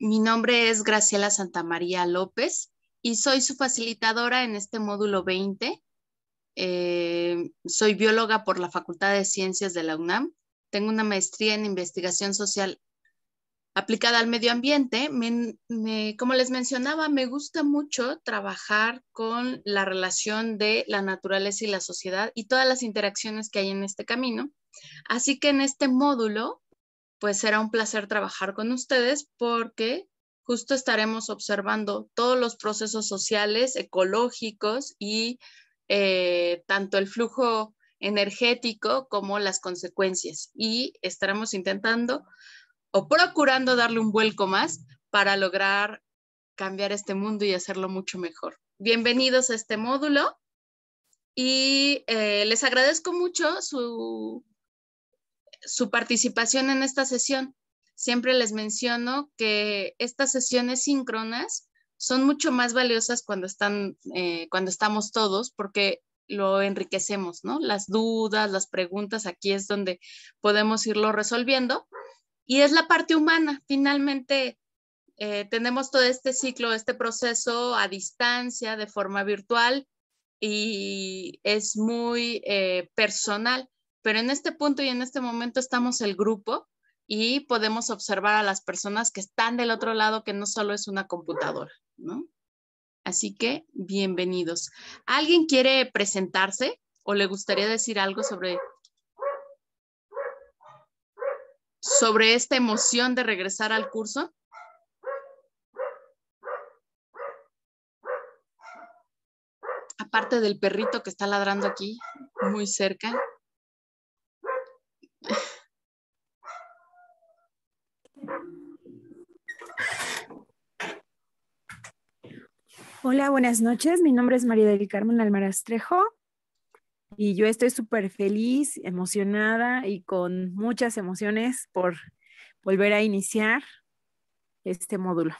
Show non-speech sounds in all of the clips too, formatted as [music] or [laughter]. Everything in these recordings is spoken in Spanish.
Mi nombre es Graciela Santamaría López y soy su facilitadora en este módulo 20. Eh, soy bióloga por la Facultad de Ciencias de la UNAM. Tengo una maestría en investigación social aplicada al medio ambiente. como les mencionaba, me gusta mucho trabajar con la relación de la naturaleza y la sociedad y todas las interacciones que hay en este camino. Así que en este módulo pues será un placer trabajar con ustedes porque justo estaremos observando todos los procesos sociales, ecológicos y eh, tanto el flujo energético como las consecuencias. Y estaremos intentando o procurando darle un vuelco más para lograr cambiar este mundo y hacerlo mucho mejor. Bienvenidos a este módulo y eh, les agradezco mucho su su participación en esta sesión. Siempre les menciono que estas sesiones síncronas son mucho más valiosas cuando, están, eh, cuando estamos todos porque lo enriquecemos, ¿no? Las dudas, las preguntas, aquí es donde podemos irlo resolviendo. Y es la parte humana. Finalmente, eh, tenemos todo este ciclo, este proceso a distancia, de forma virtual, y es muy eh, personal pero en este punto y en este momento estamos el grupo y podemos observar a las personas que están del otro lado, que no solo es una computadora, ¿no? Así que bienvenidos. ¿Alguien quiere presentarse o le gustaría decir algo sobre, sobre esta emoción de regresar al curso? Aparte del perrito que está ladrando aquí, muy cerca. Hola, buenas noches. Mi nombre es María del Carmen Almarastrejo y yo estoy súper feliz, emocionada y con muchas emociones por volver a iniciar este módulo.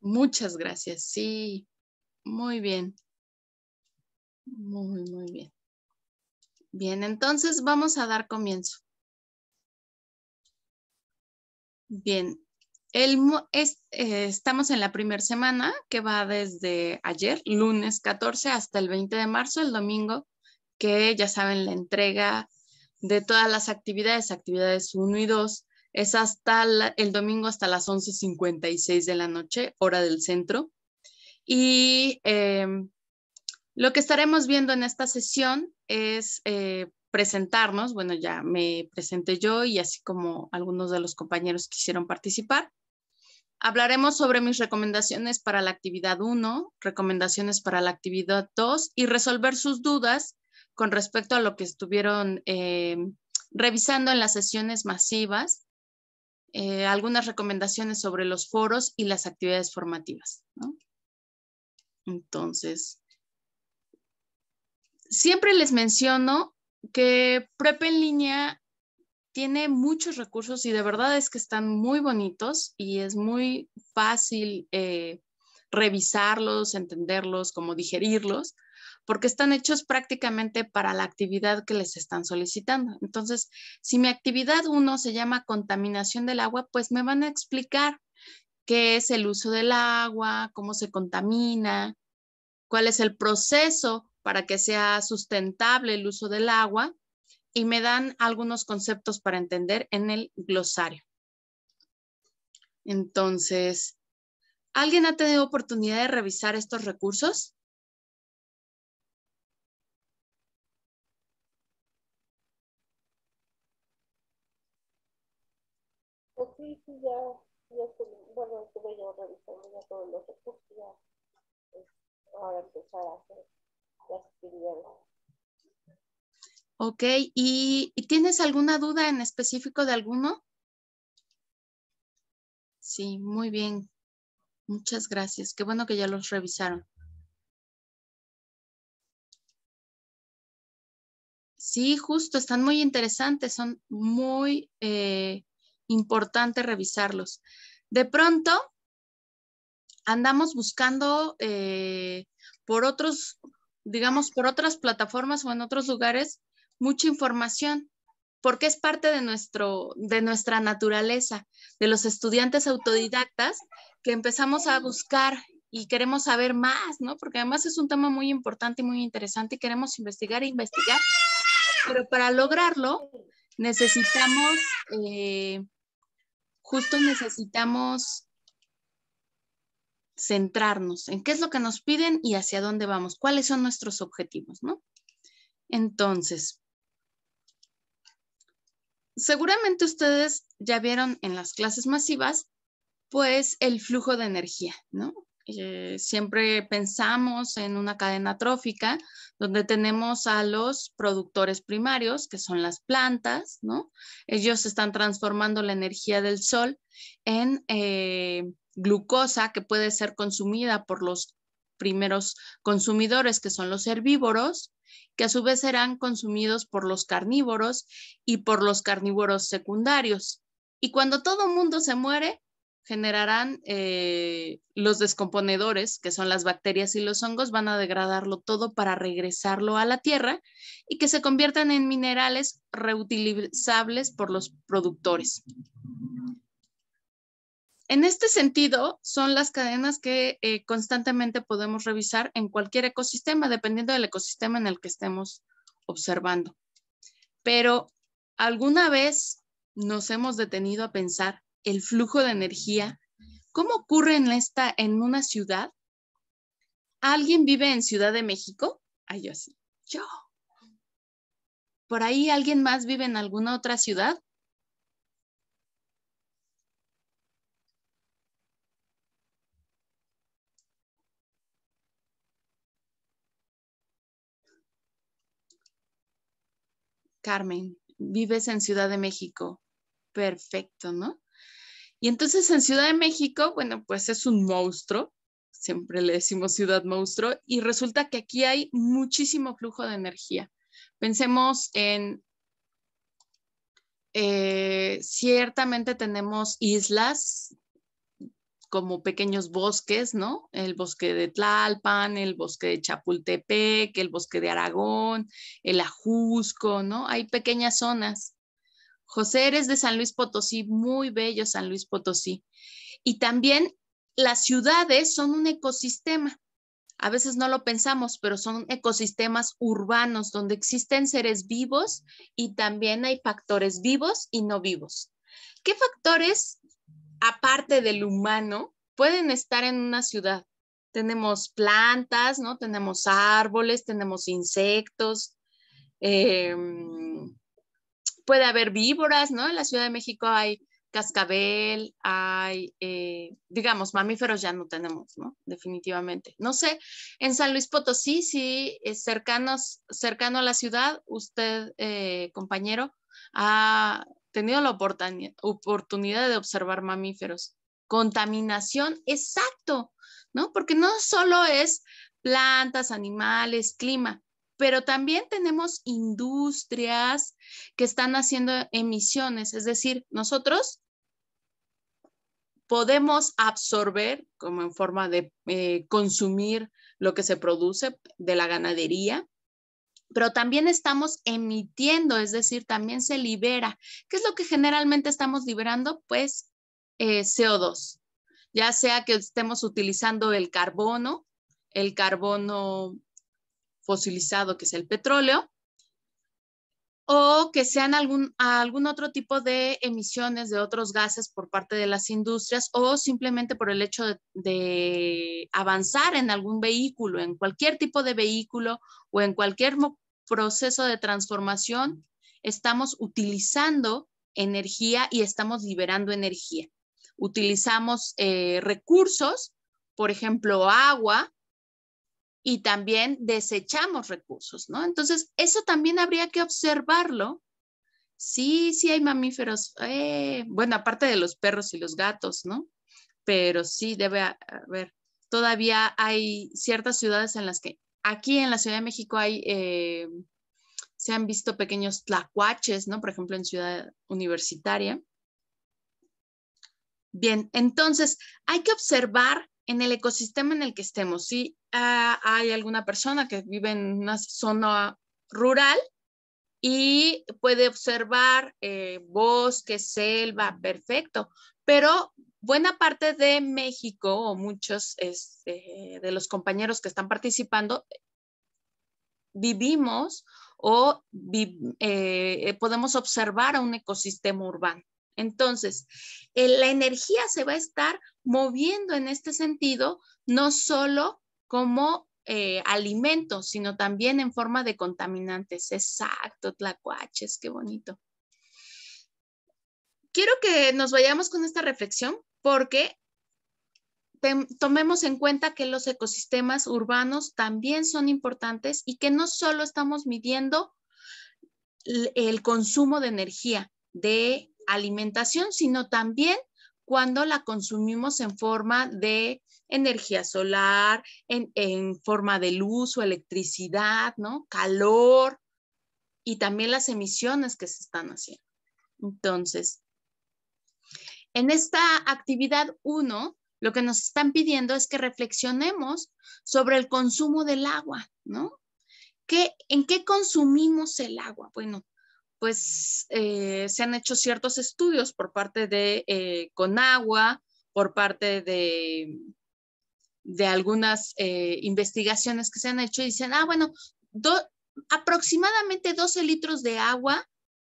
Muchas gracias. Sí, muy bien. Muy, muy bien. Bien, entonces vamos a dar comienzo. Bien, eh, estamos en la primera semana que va desde ayer, lunes 14, hasta el 20 de marzo, el domingo, que ya saben, la entrega de todas las actividades, actividades 1 y 2, es hasta el domingo hasta las 11.56 de la noche, hora del centro. Y em, lo que estaremos viendo en esta sesión es eh, presentarnos. Bueno, ya me presenté yo y así como algunos de los compañeros quisieron participar. Hablaremos sobre mis recomendaciones para la actividad 1, recomendaciones para la actividad 2 y resolver sus dudas con respecto a lo que estuvieron eh, revisando en las sesiones masivas, eh, algunas recomendaciones sobre los foros y las actividades formativas. Entonces, siempre les menciono que Prep en línea tiene muchos recursos y de verdad es que están muy bonitos y es muy fácil eh, revisarlos, entenderlos, como digerirlos, porque están hechos prácticamente para la actividad que les están solicitando. Entonces, si mi actividad 1 se llama contaminación del agua, pues me van a explicar qué es el uso del agua, cómo se contamina, cuál es el proceso para que sea sustentable el uso del agua y me dan algunos conceptos para entender en el glosario. Entonces, ¿alguien ha tenido oportunidad de revisar estos recursos? Pues sí, sí, ya, bueno, estuve yo revisando ya todos los recursos, pues, ahora empezar a hacer Ok, ¿Y, tienes alguna duda en específico de alguno? Sí, muy bien. Muchas gracias. Qué bueno que ya los revisaron. Sí, justo, están muy interesantes, son muy eh, importantes revisarlos. De pronto, andamos buscando eh, por otros digamos, por otras plataformas o en otros lugares mucha información, porque es parte de, nuestro, de nuestra naturaleza, de los estudiantes autodidactas que empezamos a buscar y queremos saber más, ¿no? Porque además es un tema muy importante y muy interesante y queremos investigar e investigar, pero para lograrlo necesitamos, eh, justo necesitamos centrarnos en qué es lo que nos piden y hacia dónde vamos, cuáles son nuestros objetivos, ¿no? Entonces, seguramente ustedes ya vieron en las clases masivas, pues el flujo de energía, ¿no? Eh, siempre pensamos en una cadena trófica donde tenemos a los productores primarios, que son las plantas, ¿no? Ellos están transformando la energía del sol en eh, glucosa que puede ser consumida por los primeros consumidores, que son los herbívoros, que a su vez serán consumidos por los carnívoros y por los carnívoros secundarios. Y cuando todo mundo se muere, generarán eh, los descomponedores, que son las bacterias y los hongos, van a degradarlo todo para regresarlo a la tierra y que se conviertan en minerales reutilizables por los productores. En este sentido, son las cadenas que eh, constantemente podemos revisar en cualquier ecosistema, dependiendo del ecosistema en el que estemos observando. Pero, ¿alguna vez nos hemos detenido a pensar el flujo de energía, ¿cómo ocurre en, esta, en una ciudad? ¿Alguien vive en Ciudad de México? Ah, yo sí. Yo. ¿Por ahí alguien más vive en alguna otra ciudad? Carmen, vives en Ciudad de México. Perfecto, ¿no? Y entonces en Ciudad de México, bueno, pues es un monstruo, siempre le decimos ciudad monstruo, y resulta que aquí hay muchísimo flujo de energía. Pensemos en, eh, ciertamente tenemos islas como pequeños bosques, ¿no? El bosque de Tlalpan, el bosque de Chapultepec, el bosque de Aragón, el Ajusco, ¿no? Hay pequeñas zonas José, eres de San Luis Potosí, muy bello San Luis Potosí. Y también las ciudades son un ecosistema. A veces no lo pensamos, pero son ecosistemas urbanos donde existen seres vivos y también hay factores vivos y no vivos. ¿Qué factores, aparte del humano, pueden estar en una ciudad? Tenemos plantas, ¿no? Tenemos árboles, tenemos insectos, em, puede haber víboras, ¿no? En la Ciudad de México hay cascabel, hay, eh, digamos, mamíferos ya no tenemos, ¿no? Definitivamente. No sé, en San Luis Potosí, sí, cercanos, cercano a la ciudad, usted, eh, compañero, ha tenido la oportunidad de observar mamíferos. Contaminación, exacto, ¿no? Porque no solo es plantas, animales, clima, pero también tenemos industrias que están haciendo emisiones, es decir, nosotros podemos absorber como en forma de eh, consumir lo que se produce de la ganadería, pero también estamos emitiendo, es decir, también se libera. ¿Qué es lo que generalmente estamos liberando? Pues eh, CO2, ya sea que estemos utilizando el carbono, el carbono fosilizado, que es el petróleo, o que sean algún, algún otro tipo de emisiones de otros gases por parte de las industrias o simplemente por el hecho de, avanzar en algún vehículo, en cualquier tipo de vehículo o en cualquier proceso de transformación, estamos utilizando energía y estamos liberando energía. Utilizamos eh, recursos, por ejemplo, agua, y también desechamos recursos, ¿no? Entonces, eso también habría que observarlo. Sí, sí hay mamíferos, eh, bueno, aparte de los perros y los gatos, ¿no? Pero sí debe haber, todavía hay ciertas ciudades en las que, aquí en la Ciudad de México hay, eh, se han visto pequeños tlacuaches, ¿no? Por ejemplo, en Ciudad Universitaria. Bien, entonces hay que observar en el ecosistema en el que estemos. Si ah, hay alguna persona que vive en una zona rural y puede observar eh, bosque, selva, perfecto, pero buena parte de México o muchos este, de los compañeros que están participando vivimos o eh, eh, podemos observar a un ecosistema urbano. Entonces, la energía se va a estar moviendo en este sentido, no solo como eh, alimento, sino también en forma de contaminantes. Exacto, tlacuaches, qué bonito. Quiero que nos vayamos con esta reflexión porque tomemos en cuenta que los ecosistemas urbanos también son importantes y que no solo estamos midiendo el consumo de energía de alimentación, sino también cuando la consumimos en forma de energía solar, en, forma de luz o electricidad, ¿no? Calor y también las emisiones que se están haciendo. Entonces, en esta actividad 1, lo que nos están pidiendo es que reflexionemos sobre el consumo del agua, ¿no? ¿Qué, ¿En qué consumimos el agua? Bueno, pues eh, se han hecho ciertos estudios por parte de eh, Conagua, por parte de, algunas eh, investigaciones que se han hecho y dicen, ah, bueno, aproximadamente 12 litros de agua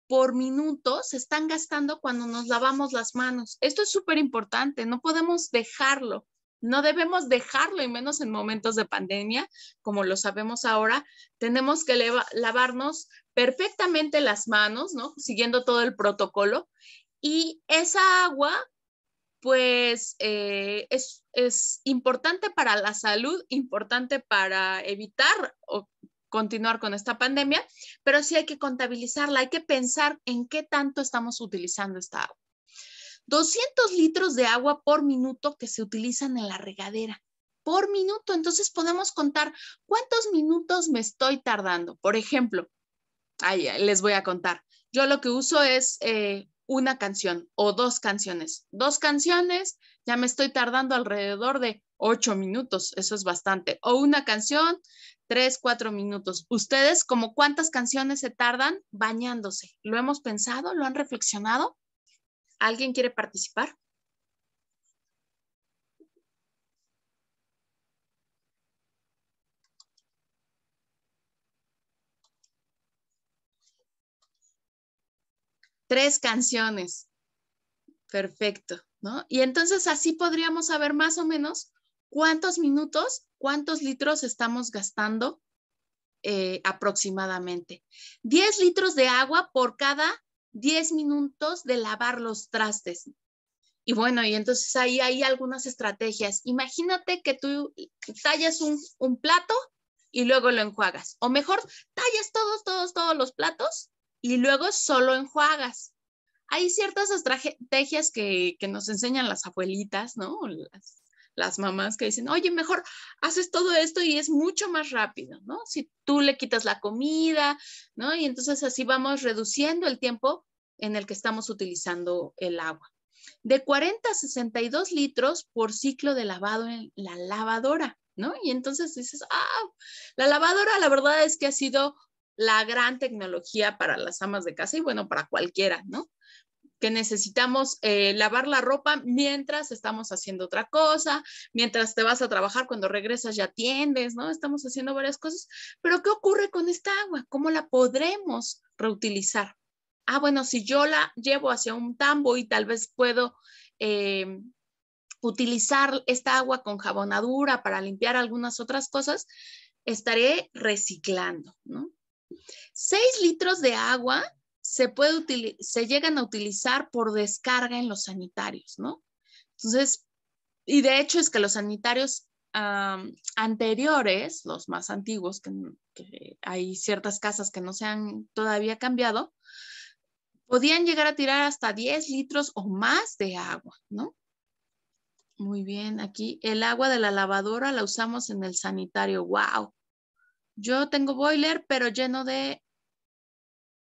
por minuto se están gastando cuando nos lavamos las manos. Esto es súper importante, no podemos dejarlo. No debemos dejarlo, y menos en momentos de pandemia, como lo sabemos ahora. Tenemos que lavarnos perfectamente las manos, Siguiendo todo el protocolo. Y esa agua, pues, eh, es, es importante para la salud, importante para evitar o continuar con esta pandemia, pero sí hay que contabilizarla, hay que pensar en qué tanto estamos utilizando esta agua. 200 litros de agua por minuto que se utilizan en la regadera. Por minuto, entonces podemos contar cuántos minutos me estoy tardando. Por ejemplo, ahí les voy a contar. Yo lo que uso es eh, una canción o dos canciones. Dos canciones, ya me estoy tardando alrededor de ocho minutos, eso es bastante. O una canción, tres, cuatro minutos. ¿Ustedes como cuántas canciones se tardan bañándose? ¿Lo hemos pensado? ¿Lo han reflexionado? ¿Alguien quiere participar? Tres canciones. Perfecto, ¿no? Y entonces así podríamos saber más o menos cuántos minutos, cuántos litros estamos gastando eh, aproximadamente. 10 litros de agua por cada 10 minutos de lavar los trastes. Y bueno, y entonces ahí hay algunas estrategias. Imagínate que tú tallas un, plato y luego lo enjuagas. O mejor, tallas todos, todos, todos los platos y luego solo enjuagas. Hay ciertas estrategias que, que nos enseñan las abuelitas, ¿no? las mamás que dicen, oye, mejor haces todo esto y es mucho más rápido, ¿no? Si tú le quitas la comida, ¿no? Y entonces así vamos reduciendo el tiempo en el que estamos utilizando el agua. De 40 a 62 litros por ciclo de lavado en la lavadora, ¿no? Y entonces dices, ah, la lavadora la verdad es que ha sido la gran tecnología para las amas de casa y bueno, para cualquiera, ¿no? necesitamos eh, lavar la ropa mientras estamos haciendo otra cosa, mientras te vas a trabajar, cuando regresas ya tiendes, ¿no? Estamos haciendo varias cosas, pero ¿qué ocurre con esta agua? ¿Cómo la podremos reutilizar? Ah, bueno, si yo la llevo hacia un tambo y tal vez puedo... Eh, utilizar esta agua con jabonadura para limpiar algunas otras cosas, estaré reciclando, ¿no? Seis litros de agua se, puede se llegan a utilizar por descarga en los sanitarios, ¿no? Entonces, y de hecho es que los sanitarios anteriores, los más antiguos, que, hay ciertas casas que no se han todavía cambiado, podían llegar a tirar hasta 10 litros o más de agua, ¿no? Muy bien, aquí el agua de la lavadora la usamos en el sanitario, wow. Yo tengo boiler, pero lleno de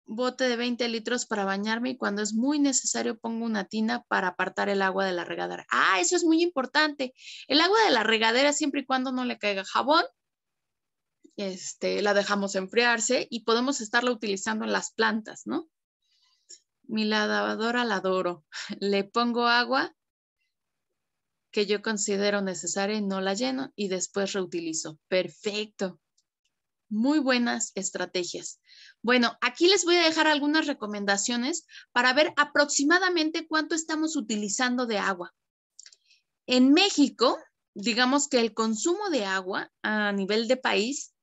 bote de 20 litros para bañarme y cuando es muy necesario pongo una tina para apartar el agua de la regadera. Ah, eso es muy importante. El agua de la regadera siempre y cuando no le caiga jabón, este, la dejamos enfriarse y podemos estarla utilizando en las plantas, ¿no? Mi lavadora la adoro. [laughs] Le pongo agua que yo considero necesaria y no la lleno y después reutilizo. Perfecto. Muy buenas estrategias. Bueno, aquí les voy a dejar algunas recomendaciones para ver aproximadamente cuánto estamos utilizando de agua. En México, digamos que el consumo de agua a nivel de país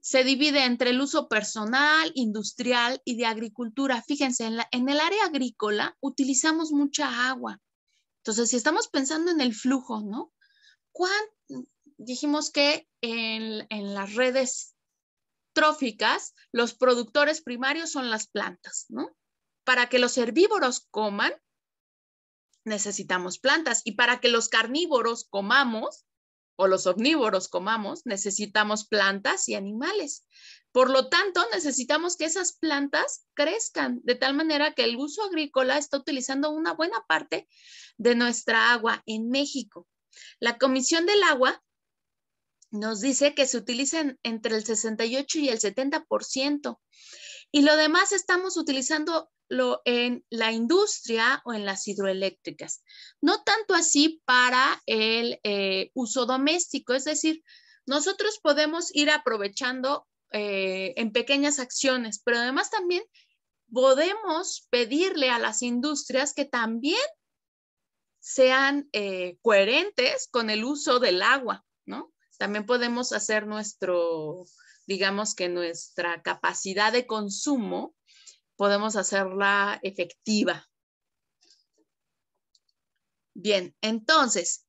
se divide entre el uso personal, industrial y de agricultura. Fíjense, en, el área agrícola utilizamos mucha agua. Entonces, si estamos pensando en el flujo, ¿no? ¿Cuánto? dijimos que en, en las redes tróficas, los productores primarios son las plantas, ¿no? Para que los herbívoros coman, necesitamos plantas y para que los carnívoros comamos o los omnívoros comamos, necesitamos plantas y animales. Por lo tanto, necesitamos que esas plantas crezcan de tal manera que el uso agrícola está utilizando una buena parte de nuestra agua en México. La Comisión del Agua nos dice que se utilizan entre el 68 y el 70%. Y lo demás estamos utilizando lo, en la industria o en las hidroeléctricas. No tanto así para el eh, uso doméstico, es decir, nosotros podemos ir aprovechando eh, en pequeñas acciones, pero además también podemos pedirle a las industrias que también sean eh, coherentes con el uso del agua, ¿no? También podemos hacer nuestro, digamos que nuestra capacidad de consumo, podemos hacerla efectiva. Bien, entonces,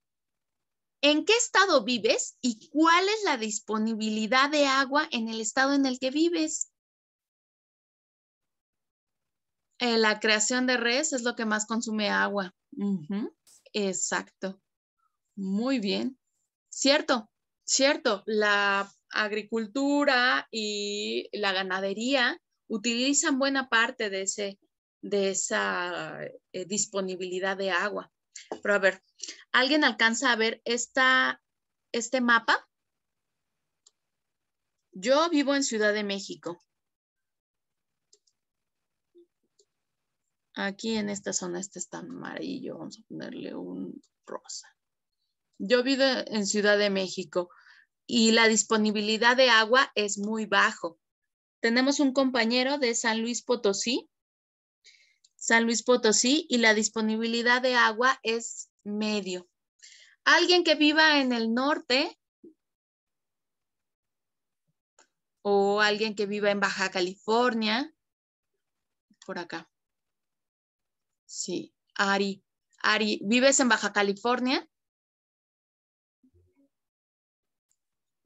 ¿en qué estado vives y cuál es la disponibilidad de agua en el estado en el que vives? Eh, la creación de res es lo que más consume agua. Exacto. Muy bien. Cierto. Cierto, la agricultura y la ganadería utilizan buena parte de, esa eh, disponibilidad de agua. Pero a ver, ¿alguien alcanza a ver este mapa? Yo vivo en Ciudad de México. Aquí en esta zona este está amarillo. Vamos a ponerle un rosa. Yo vivo en Ciudad de México y la disponibilidad de agua es muy bajo. Tenemos un compañero de San Luis Potosí, San Luis Potosí, y la disponibilidad de agua es medio. Alguien que viva en el norte o alguien que viva en Baja California, por acá. Sí, Ari. Ari, ¿vives en Baja California?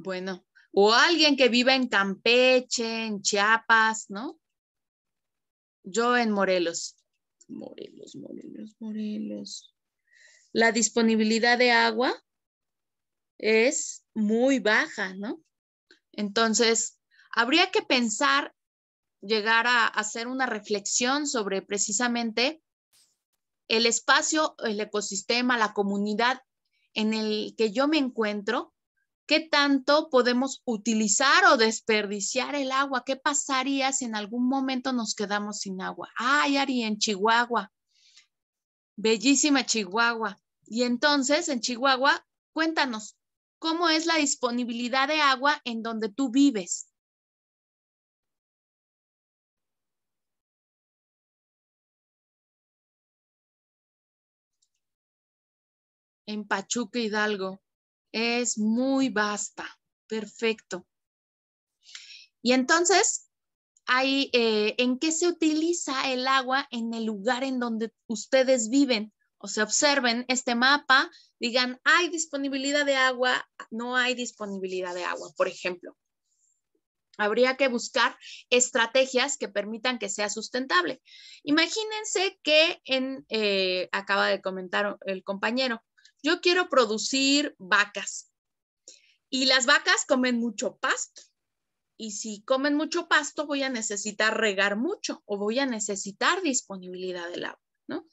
Bueno, o alguien que viva en Campeche, en Chiapas, ¿no? Yo en Morelos. Morelos, Morelos, Morelos. La disponibilidad de agua es muy baja, ¿no? Entonces, habría que pensar, llegar a hacer una reflexión sobre precisamente el espacio, el ecosistema, la comunidad en el que yo me encuentro qué tanto podemos utilizar o desperdiciar el agua. ¿Qué pasaría si en algún momento nos quedamos sin agua? Ay, Ari, en Chihuahua. Bellísima Chihuahua. Y entonces, en Chihuahua, cuéntanos, ¿cómo es la disponibilidad de agua en donde tú vives? En Pachuca Hidalgo es muy vasta. Perfecto. Y entonces, eh, ¿en qué se utiliza el agua en el lugar en donde ustedes viven? O se observen este mapa, digan, hay disponibilidad de agua, no hay disponibilidad de agua, por ejemplo. Habría que buscar estrategias que permitan que sea sustentable. Imagínense que eh, acaba de comentar el compañero, yo quiero producir vacas y las vacas comen mucho pasto. Y si comen mucho pasto, voy a necesitar regar mucho o voy a necesitar disponibilidad del agua, ¿no?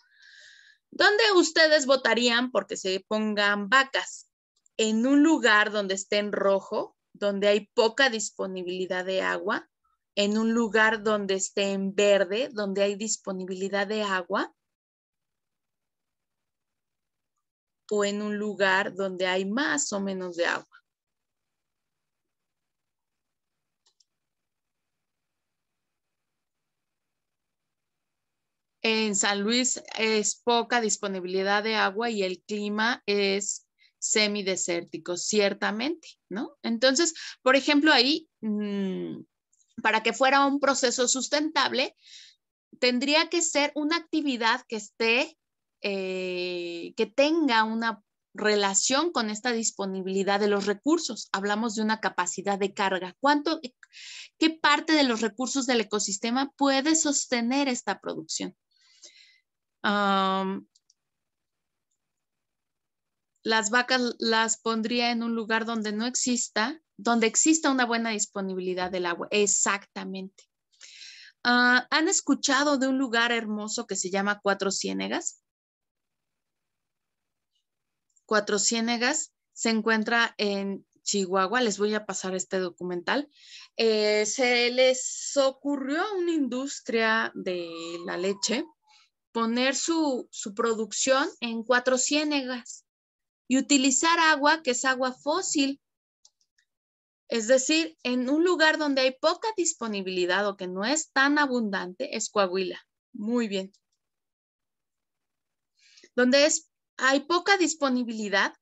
¿Dónde ustedes votarían porque se pongan vacas? En un lugar donde esté en rojo, donde hay poca disponibilidad de agua, en un lugar donde esté en verde, donde hay disponibilidad de agua, o en un lugar donde hay más o menos de agua. En San Luis es poca disponibilidad de agua y el clima es semidesértico, ciertamente, ¿no? Entonces, por ejemplo, ahí, mm, para que fuera un proceso sustentable, tendría que ser una actividad que esté eh, que tenga una relación con esta disponibilidad de los recursos. Hablamos de una capacidad de carga. ¿Cuánto, ¿Qué parte de los recursos del ecosistema puede sostener esta producción? las vacas las pondría en un lugar donde no exista, donde exista una buena disponibilidad del agua. Exactamente. Ah, ¿Han escuchado de un lugar hermoso que se llama Cuatro Ciénegas? Cuatro Ciénegas se encuentra en Chihuahua, les voy a pasar este documental, eh, se les ocurrió a una industria de la leche poner su, su producción en cuatro ciénegas y utilizar agua que es agua fósil. Es decir, en un lugar donde hay poca disponibilidad o que no es tan abundante es Coahuila. Muy bien. Donde es hay poca disponibilidad,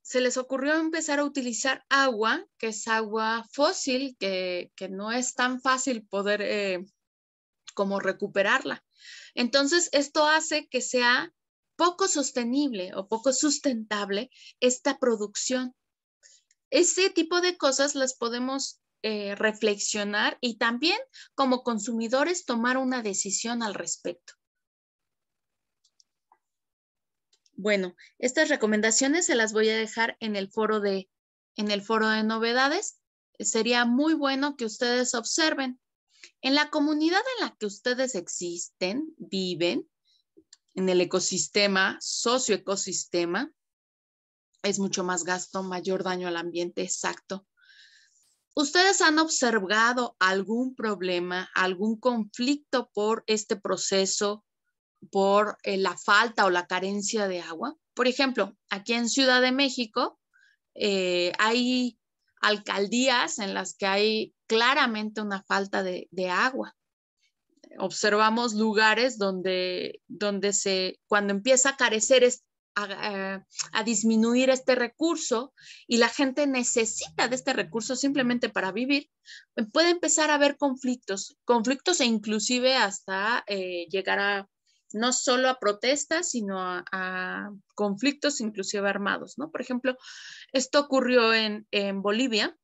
se les ocurrió empezar a utilizar agua, que es agua fósil, que, no es tan fácil poder eh, como recuperarla. Entonces, esto hace que sea poco sostenible o poco sustentable esta producción. Ese tipo de cosas las podemos eh, reflexionar y también como consumidores tomar una decisión al respecto. Bueno, estas recomendaciones se las voy a dejar en el foro de, en el foro de novedades. Sería muy bueno que ustedes observen. En la comunidad en la que ustedes existen, viven, en el ecosistema, socioecosistema, es mucho más gasto, mayor daño al ambiente, exacto. ¿Ustedes han observado algún problema, algún conflicto por este proceso por eh, la falta o la carencia de agua. Por ejemplo, aquí en Ciudad de México eh, hay alcaldías en las que hay claramente una falta de, agua. Observamos lugares donde, donde se, cuando empieza a carecer a, disminuir este recurso y la gente necesita de este recurso simplemente para vivir, puede empezar a haber conflictos, conflictos e inclusive hasta eh, llegar a no solo a protestas, sino a, conflictos inclusive armados, ¿no? Por ejemplo, esto ocurrió en, Bolivia,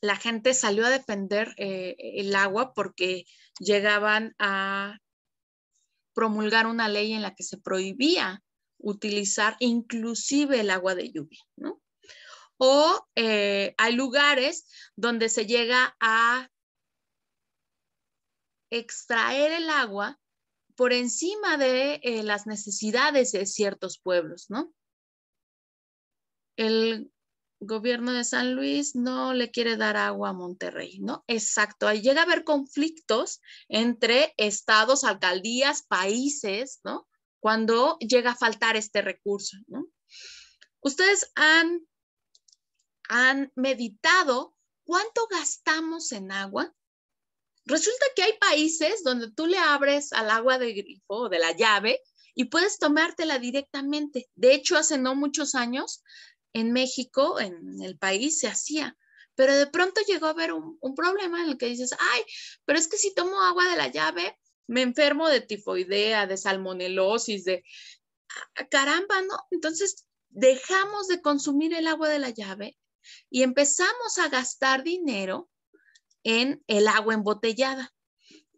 la gente salió a defender eh, el agua porque llegaban a promulgar una ley en la que se prohibía utilizar inclusive el agua de lluvia, ¿no? O eh, hay lugares donde se llega a extraer el agua por encima de eh, las necesidades de ciertos pueblos, ¿no? El gobierno de San Luis no le quiere dar agua a Monterrey, ¿no? Exacto, ahí llega a haber conflictos entre estados, alcaldías, países, ¿no? Cuando llega a faltar este recurso, ¿no? Ustedes han, han meditado cuánto gastamos en agua, Resulta que hay países donde tú le abres al agua de grifo o de la llave y puedes tomártela directamente. De hecho, hace no muchos años en México, en el país, se hacía. Pero de pronto llegó a haber un, un problema en el que dices, ay, pero es que si tomo agua de la llave, me enfermo de tifoidea, de salmonelosis, de ah, caramba, ¿no? Entonces dejamos de consumir el agua de la llave y empezamos a gastar dinero en el agua embotellada.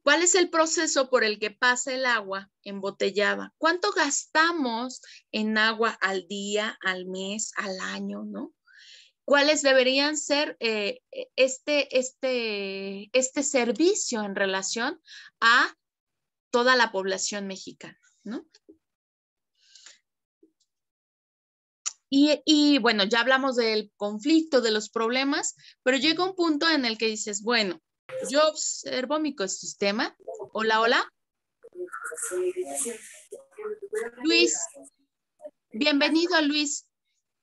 ¿Cuál es el proceso por el que pasa el agua embotellada? ¿Cuánto gastamos en agua al día, al mes, al año, no? ¿Cuáles deberían ser eh, este, este, este servicio en relación a toda la población mexicana, no? Y, bueno, ya hablamos del conflicto, de los problemas, pero llega un punto en el que dices, bueno, yo observo mi ecosistema. Hola, hola. Luis, bienvenido Luis.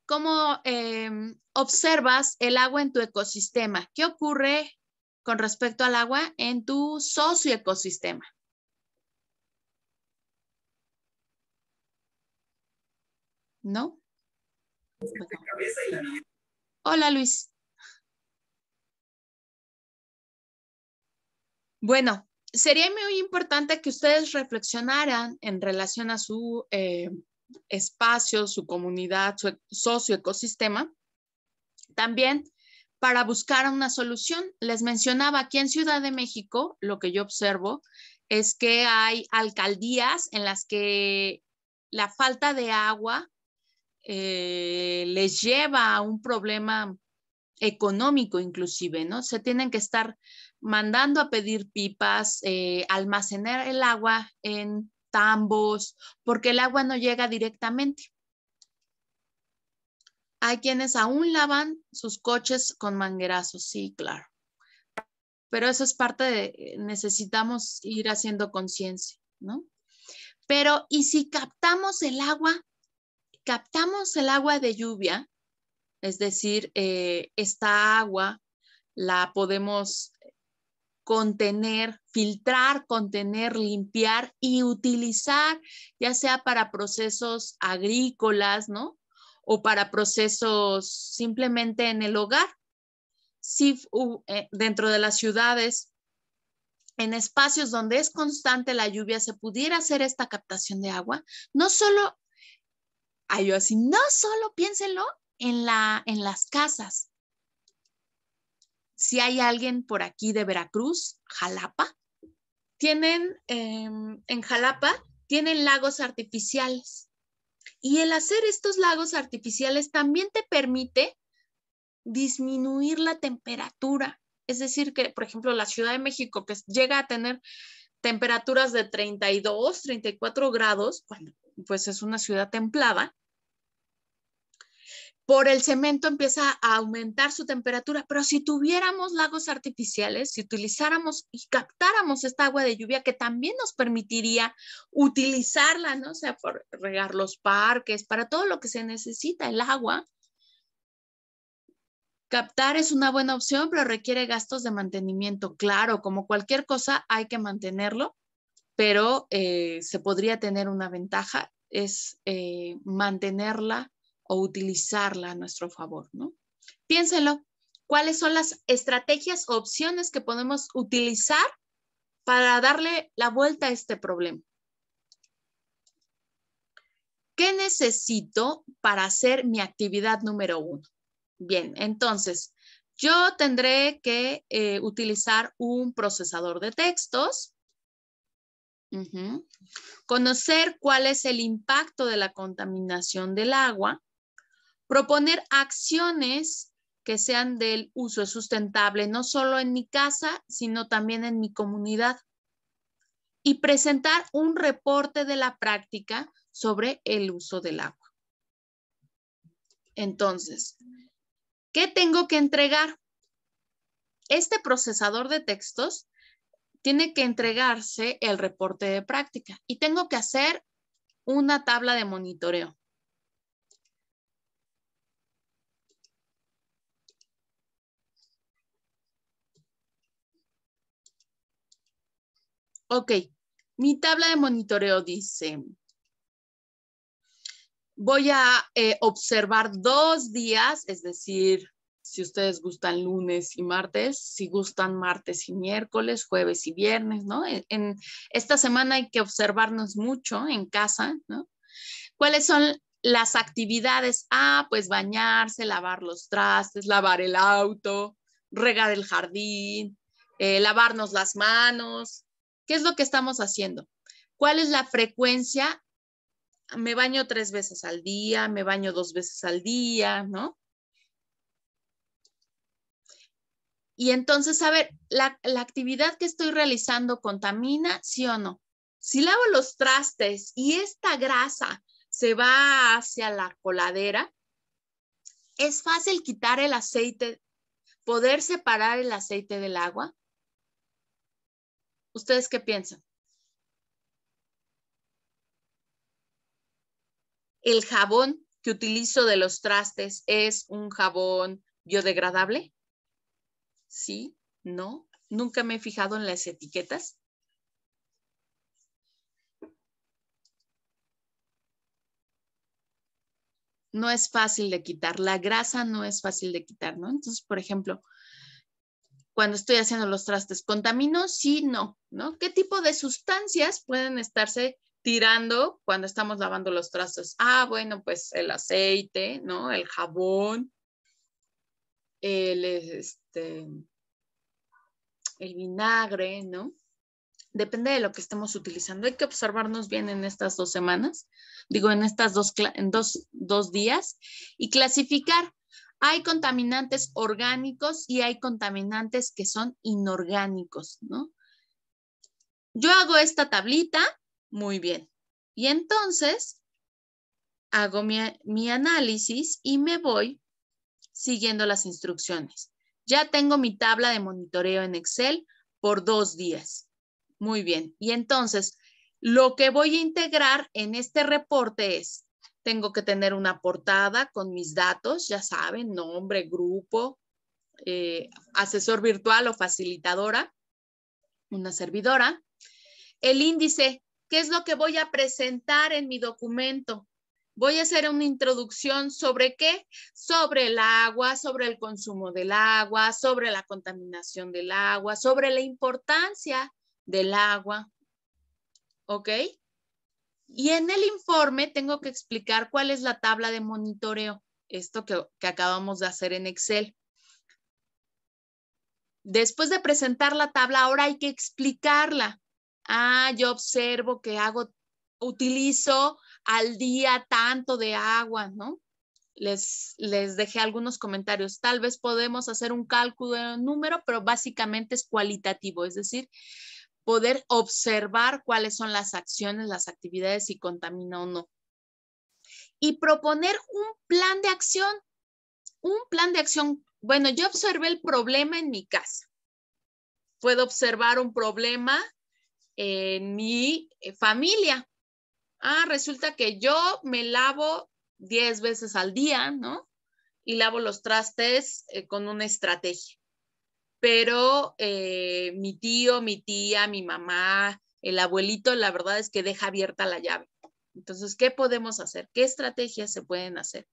¿Cómo em, observas el agua en tu ecosistema? ¿Qué ocurre con respecto al agua en tu socioecosistema? ¿No? Hola, Luis. Bueno, sería muy importante que ustedes reflexionaran en relación a su eh, espacio, su comunidad, su e-, socio ecosistema También para buscar una solución. Les mencionaba aquí en Ciudad de México, lo que yo observo es que hay alcaldías en las que la falta de agua eh, les lleva a un problema económico inclusive, ¿no? Se tienen que estar mandando a pedir pipas, eh, almacenar el agua en tambos, porque el agua no llega directamente. Hay quienes aún lavan sus coches con manguerazos, sí, claro. Pero eso es parte de, necesitamos ir haciendo conciencia, ¿no? Pero, ¿y si captamos el agua captamos el agua de lluvia, es decir, eh, esta agua la podemos contener, filtrar, contener, limpiar y utilizar, ya sea para procesos agrícolas, ¿no? O para procesos simplemente en el hogar. Si eh, dentro de las ciudades, en espacios donde es constante la lluvia, se pudiera hacer esta captación de agua, no solo Ay, así, no solo piénsenlo en, la, en las casas. Si hay alguien por aquí de Veracruz, Jalapa, tienen, em, en Jalapa, tienen lagos artificiales. Y el hacer estos lagos artificiales también te permite disminuir la temperatura. Es decir, que, por ejemplo, la Ciudad de México, que llega a tener temperaturas de 32, 34 grados, cuando pues es una ciudad templada, por el cemento empieza a aumentar su temperatura, pero si tuviéramos lagos artificiales, si utilizáramos y captáramos esta agua de lluvia que también nos permitiría utilizarla, ¿no? O sea, por regar los parques, para todo lo que se necesita el agua. Captar es una buena opción, pero requiere gastos de mantenimiento. Claro, como cualquier cosa, hay que mantenerlo pero eh, se podría tener una ventaja, es eh, mantenerla o utilizarla a nuestro favor, ¿no? Piénselo, ¿cuáles son las estrategias o opciones que podemos utilizar para darle la vuelta a este problema? ¿Qué necesito para hacer mi actividad número uno? Bien, entonces, yo tendré que eh, utilizar un procesador de textos, Conocer cuál es el impacto de la contaminación del agua. Proponer acciones que sean del uso sustentable, no solo en mi casa, sino también en mi comunidad. Y presentar un reporte de la práctica sobre el uso del agua. Entonces, ¿qué tengo que entregar? Este procesador de textos tiene que entregarse el reporte de práctica y tengo que hacer una tabla de monitoreo. Ok, mi tabla de monitoreo dice, voy a eh, observar dos días, es decir, si ustedes gustan lunes y martes, si gustan martes y miércoles, jueves y viernes, ¿no? E-, en, esta semana hay que observarnos mucho en casa, ¿no? ¿Cuáles son las actividades? Ah, pues bañarse, lavar los trastes, lavar el auto, regar el jardín, eh, lavarnos las manos. ¿Qué es lo que estamos haciendo? ¿Cuál es la frecuencia me baño tres veces al día, me baño dos veces al día, ¿no? Y entonces, a ver, la, actividad que estoy realizando contamina, sí o no. Si lavo los trastes y esta grasa se va hacia la coladera, es fácil quitar el aceite, poder separar el aceite del agua. ¿Ustedes qué piensan? ¿El jabón que utilizo de los trastes es un jabón biodegradable? sí, no. Nunca me he fijado en las etiquetas. No es fácil de quitar, la grasa no es fácil de quitar, ¿no? Entonces, por ejemplo, cuando estoy haciendo los trastes, ¿contamino? Sí, no, ¿no? ¿Qué tipo de sustancias pueden estarse tirando cuando estamos lavando los trastes? Ah, bueno, pues el aceite, ¿no? El jabón, el, este, el vinagre, ¿no? Depende de lo que estemos utilizando. Hay que observarnos bien en estas dos semanas, digo, en estas dos, en días, y clasificar. Hay contaminantes orgánicos y hay contaminantes que son inorgánicos, ¿no? Yo hago esta tablita, muy bien. Y entonces hago mi, mi análisis y me voy siguiendo las instrucciones. Ya tengo mi tabla de monitoreo en Excel por dos días. Muy bien. Y entonces, lo que voy a integrar en este reporte es, tengo que tener una portada con mis datos, ya saben, nombre, grupo, eh, asesor virtual o facilitadora, una servidora. El índice, ¿qué es lo que voy a presentar en mi documento? voy a hacer una introducción sobre qué? Sobre el agua, sobre el consumo del agua, sobre la contaminación del agua, sobre la importancia del agua. ¿Ok? Y en el informe tengo que explicar cuál es la tabla de monitoreo, esto que, acabamos de hacer en Excel. Después de presentar la tabla, ahora hay que explicarla. Ah, yo observo que hago, utilizo al día tanto de agua, ¿no? Les, les dejé algunos comentarios. Tal vez podemos hacer un cálculo de un número, pero básicamente es cualitativo, es decir, poder observar cuáles son las acciones, las actividades, si contamina o no. Y proponer un plan de acción, un plan de acción. Bueno, yo observé el problema en mi casa. Puedo observar un problema en mi eh, familia ah, resulta que yo me lavo 10 veces al día, ¿no? Y lavo los trastes eh, con una estrategia. Pero eh, mi tío, mi tía, mi mamá, el abuelito, la verdad es que deja abierta la llave. Entonces, ¿qué podemos hacer? ¿Qué estrategias se pueden hacer?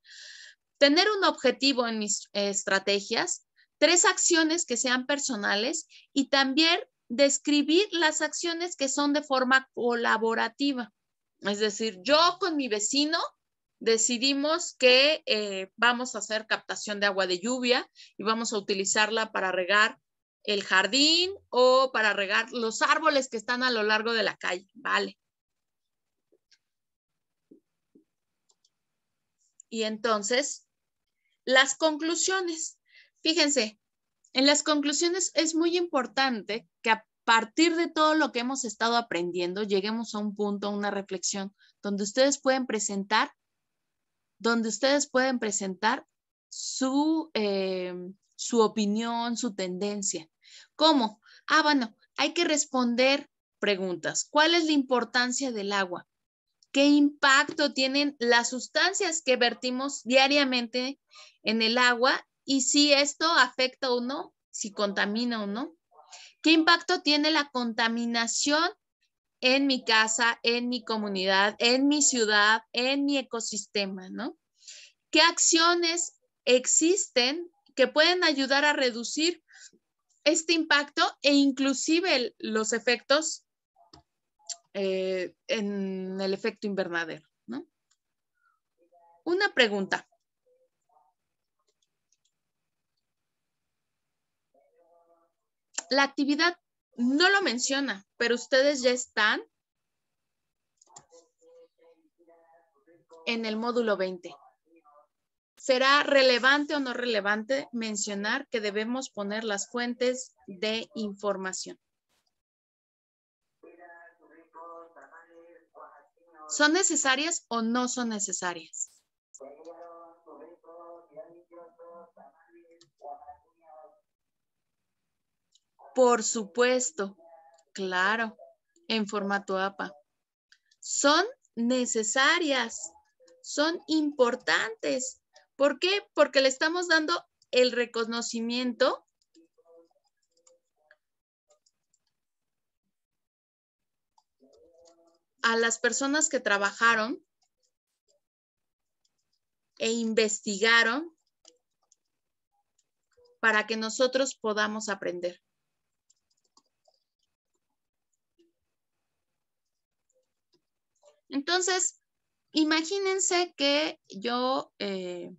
Tener un objetivo en mis estrategias, tres acciones que sean personales y también describir las acciones que son de forma colaborativa. Es decir, yo con mi vecino decidimos que eh, vamos a hacer captación de agua de lluvia y vamos a utilizarla para regar el jardín o para regar los árboles que están a lo largo de la calle, ¿vale? Y entonces, las conclusiones. Fíjense, en las conclusiones es muy importante que, partir de todo lo que hemos estado aprendiendo, lleguemos a un punto, a una reflexión, donde ustedes pueden presentar, donde ustedes pueden presentar su, eh, su opinión, su tendencia. ¿Cómo? Ah, bueno, hay que responder preguntas. ¿Cuál es la importancia del agua? ¿Qué impacto tienen las sustancias que vertimos diariamente en el agua? Y si esto afecta o no, si contamina o no. ¿Qué impacto tiene la contaminación en mi casa, en mi comunidad, en mi ciudad, en mi ecosistema, ¿no? ¿Qué acciones existen que pueden ayudar a reducir este impacto e inclusive los efectos eh, en el efecto invernadero, ¿no? Una pregunta. la actividad no lo menciona, pero ustedes ya están en el módulo 20. ¿Será relevante o no relevante mencionar que debemos poner las fuentes de información? ¿Son necesarias o no son necesarias? Por supuesto, claro, en formato APA. Son necesarias, son importantes. ¿Por qué? Porque le estamos dando el reconocimiento a las personas que trabajaron e investigaron para que nosotros podamos aprender. Entonces, imagínense que yo eh,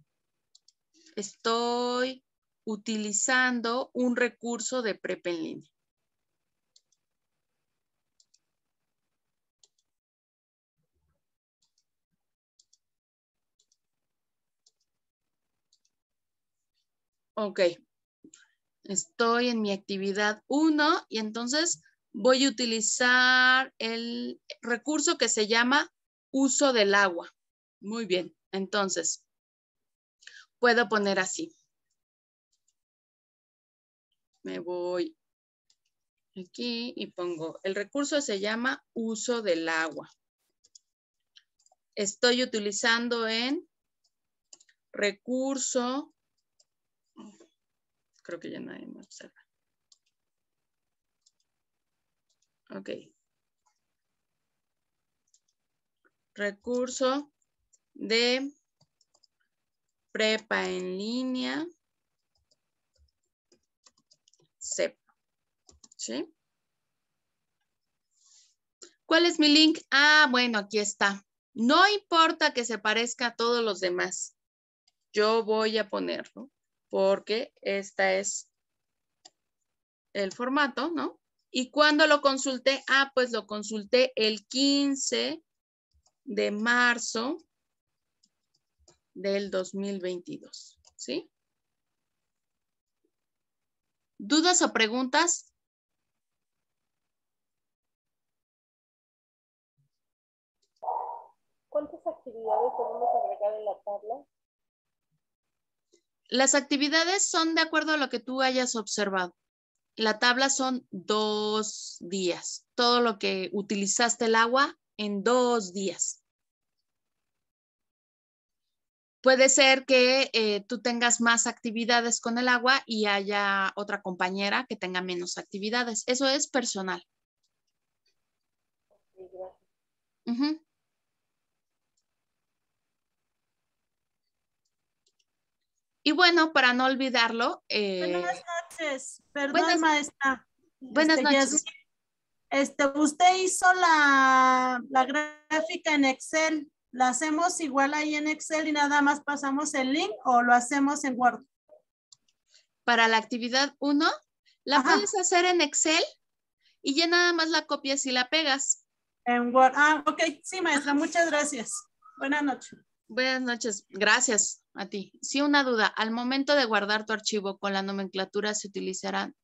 estoy utilizando un recurso de prep en línea. Ok, estoy en mi actividad 1 y entonces voy a utilizar el recurso que se llama uso del agua. Muy bien, entonces, puedo poner así. Me voy aquí y pongo, el recurso se llama uso del agua. Estoy utilizando en recurso, creo que ya nadie me observa Ok. Recurso de prepa en línea. ¿Sí? ¿Cuál es mi link? Ah, bueno, aquí está. No importa que se parezca a todos los demás. Yo voy a ponerlo porque esta es el formato, ¿no? ¿Y cuándo lo consulté? Ah, pues lo consulté el 15 de marzo del 2022, ¿sí? ¿Dudas o preguntas? ¿Cuántas actividades podemos agregar en la tabla? Las actividades son de acuerdo a lo que tú hayas observado la tabla son dos días. Todo lo que utilizaste el agua en dos días. Puede ser que eh, tú tengas más actividades con el agua y haya otra compañera que tenga menos actividades. Eso es personal. Y bueno, para no olvidarlo. Eh, buenas noches, perdón, maestra. Buenas este, noches. este, usted hizo la, gráfica en Excel. ¿La hacemos igual ahí en Excel y nada más pasamos el link o lo hacemos en Word? Para la actividad 1, la puedes hacer en Excel y ya nada más la copias y la pegas. En Word. Ah, ok. Sí, maestra, muchas gracias. Buenas noches. Buenas noches. Gracias a ti. Sí, una duda. Al momento de guardar tu archivo con la nomenclatura, ¿se utilizarán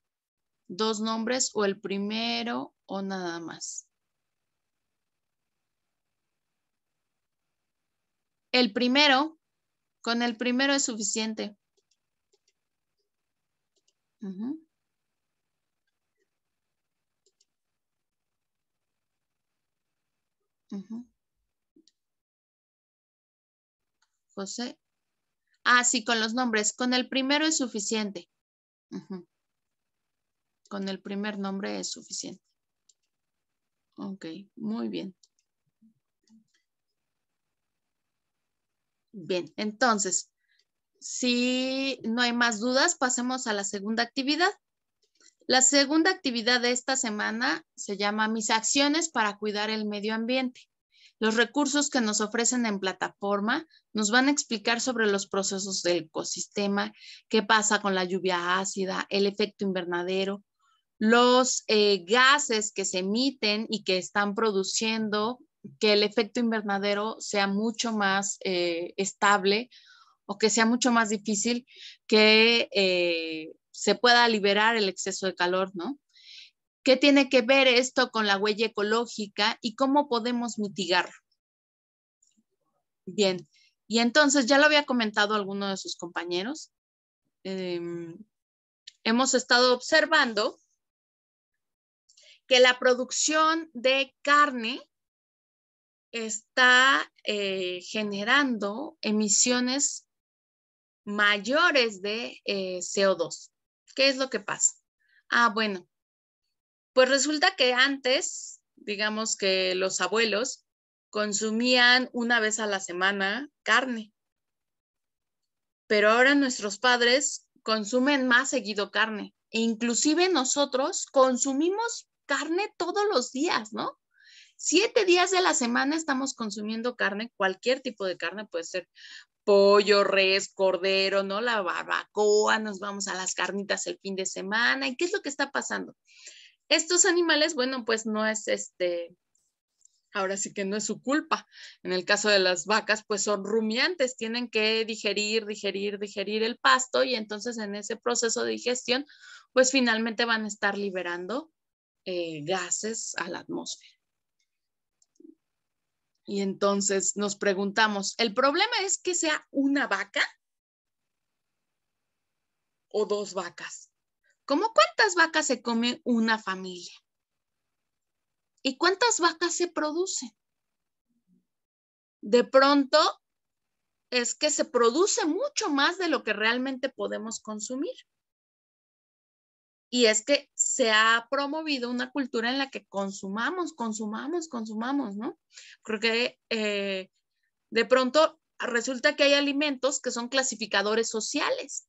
dos nombres o el primero o nada más? El primero, con el primero es suficiente. José Ah, sí, con los nombres. Con el primero es suficiente. Con el primer nombre es suficiente. Ok, muy bien. Bien, entonces, si no hay más dudas, pasemos a la segunda actividad. La segunda actividad de esta semana se llama Mis acciones para cuidar el medio ambiente. Los recursos que nos ofrecen en plataforma nos van a explicar sobre los procesos del ecosistema, qué pasa con la lluvia ácida, el efecto invernadero, los eh, gases que se emiten y que están produciendo que el efecto invernadero sea mucho más eh, estable o que sea mucho más difícil que eh, se pueda liberar el exceso de calor, ¿no? ¿Qué tiene que ver esto con la huella ecológica y cómo podemos mitigar? Bien, y entonces ya lo había comentado alguno de sus compañeros. Em, hemos estado observando que la producción de carne está eh, generando emisiones mayores de eh, CO2. ¿Qué es lo que pasa? Ah, bueno, pues resulta que antes, digamos que los abuelos consumían una vez a la semana carne, pero ahora nuestros padres consumen más seguido carne. E inclusive nosotros consumimos carne todos los días, ¿no? Siete días de la semana estamos consumiendo carne, cualquier tipo de carne, puede ser pollo, res, cordero, ¿no? La barbacoa, nos vamos a las carnitas el fin de semana. ¿Y qué es lo que está pasando? Estos animales, bueno, pues no es este, ahora sí que no es su culpa. En el caso de las vacas, pues son rumiantes, tienen que digerir, digerir, digerir el pasto y entonces en ese proceso de digestión, pues finalmente van a estar liberando eh, gases a la atmósfera. Y entonces nos preguntamos, ¿el problema es que sea una vaca o dos vacas? ¿Cómo cuántas vacas se come una familia? ¿Y cuántas vacas se producen? De pronto es que se produce mucho más de lo que realmente podemos consumir. Y es que se ha promovido una cultura en la que consumamos, consumamos, consumamos, ¿no? Creo que eh, de pronto resulta que hay alimentos que son clasificadores sociales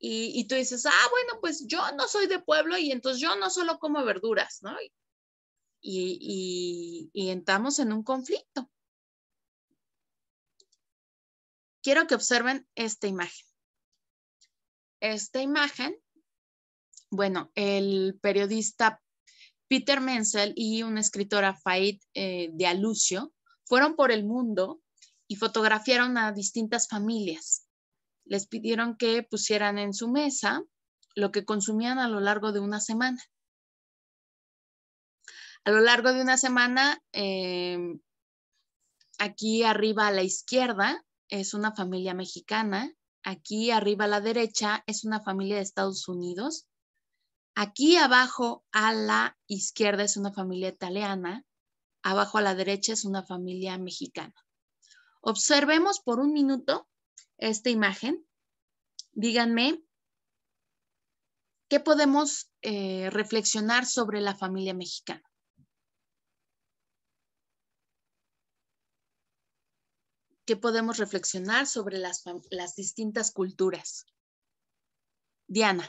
y, tú dices, ah, bueno, pues yo no soy de pueblo y entonces yo no solo como verduras, ¿no? Y, y, entramos en un conflicto. Quiero que observen esta imagen. Esta imagen, bueno, el periodista Peter Menzel y una escritora, Faith eh, de Alucio, fueron por el mundo y fotografiaron a distintas familias les pidieron que pusieran en su mesa lo que consumían a lo largo de una semana. A lo largo de una semana, eh, aquí arriba a la izquierda es una familia mexicana, aquí arriba a la derecha es una familia de Estados Unidos, aquí abajo a la izquierda es una familia italiana, abajo a la derecha es una familia mexicana. Observemos por un minuto esta imagen, díganme qué podemos eh, reflexionar sobre la familia mexicana. ¿Qué podemos reflexionar sobre las, distintas culturas? Diana.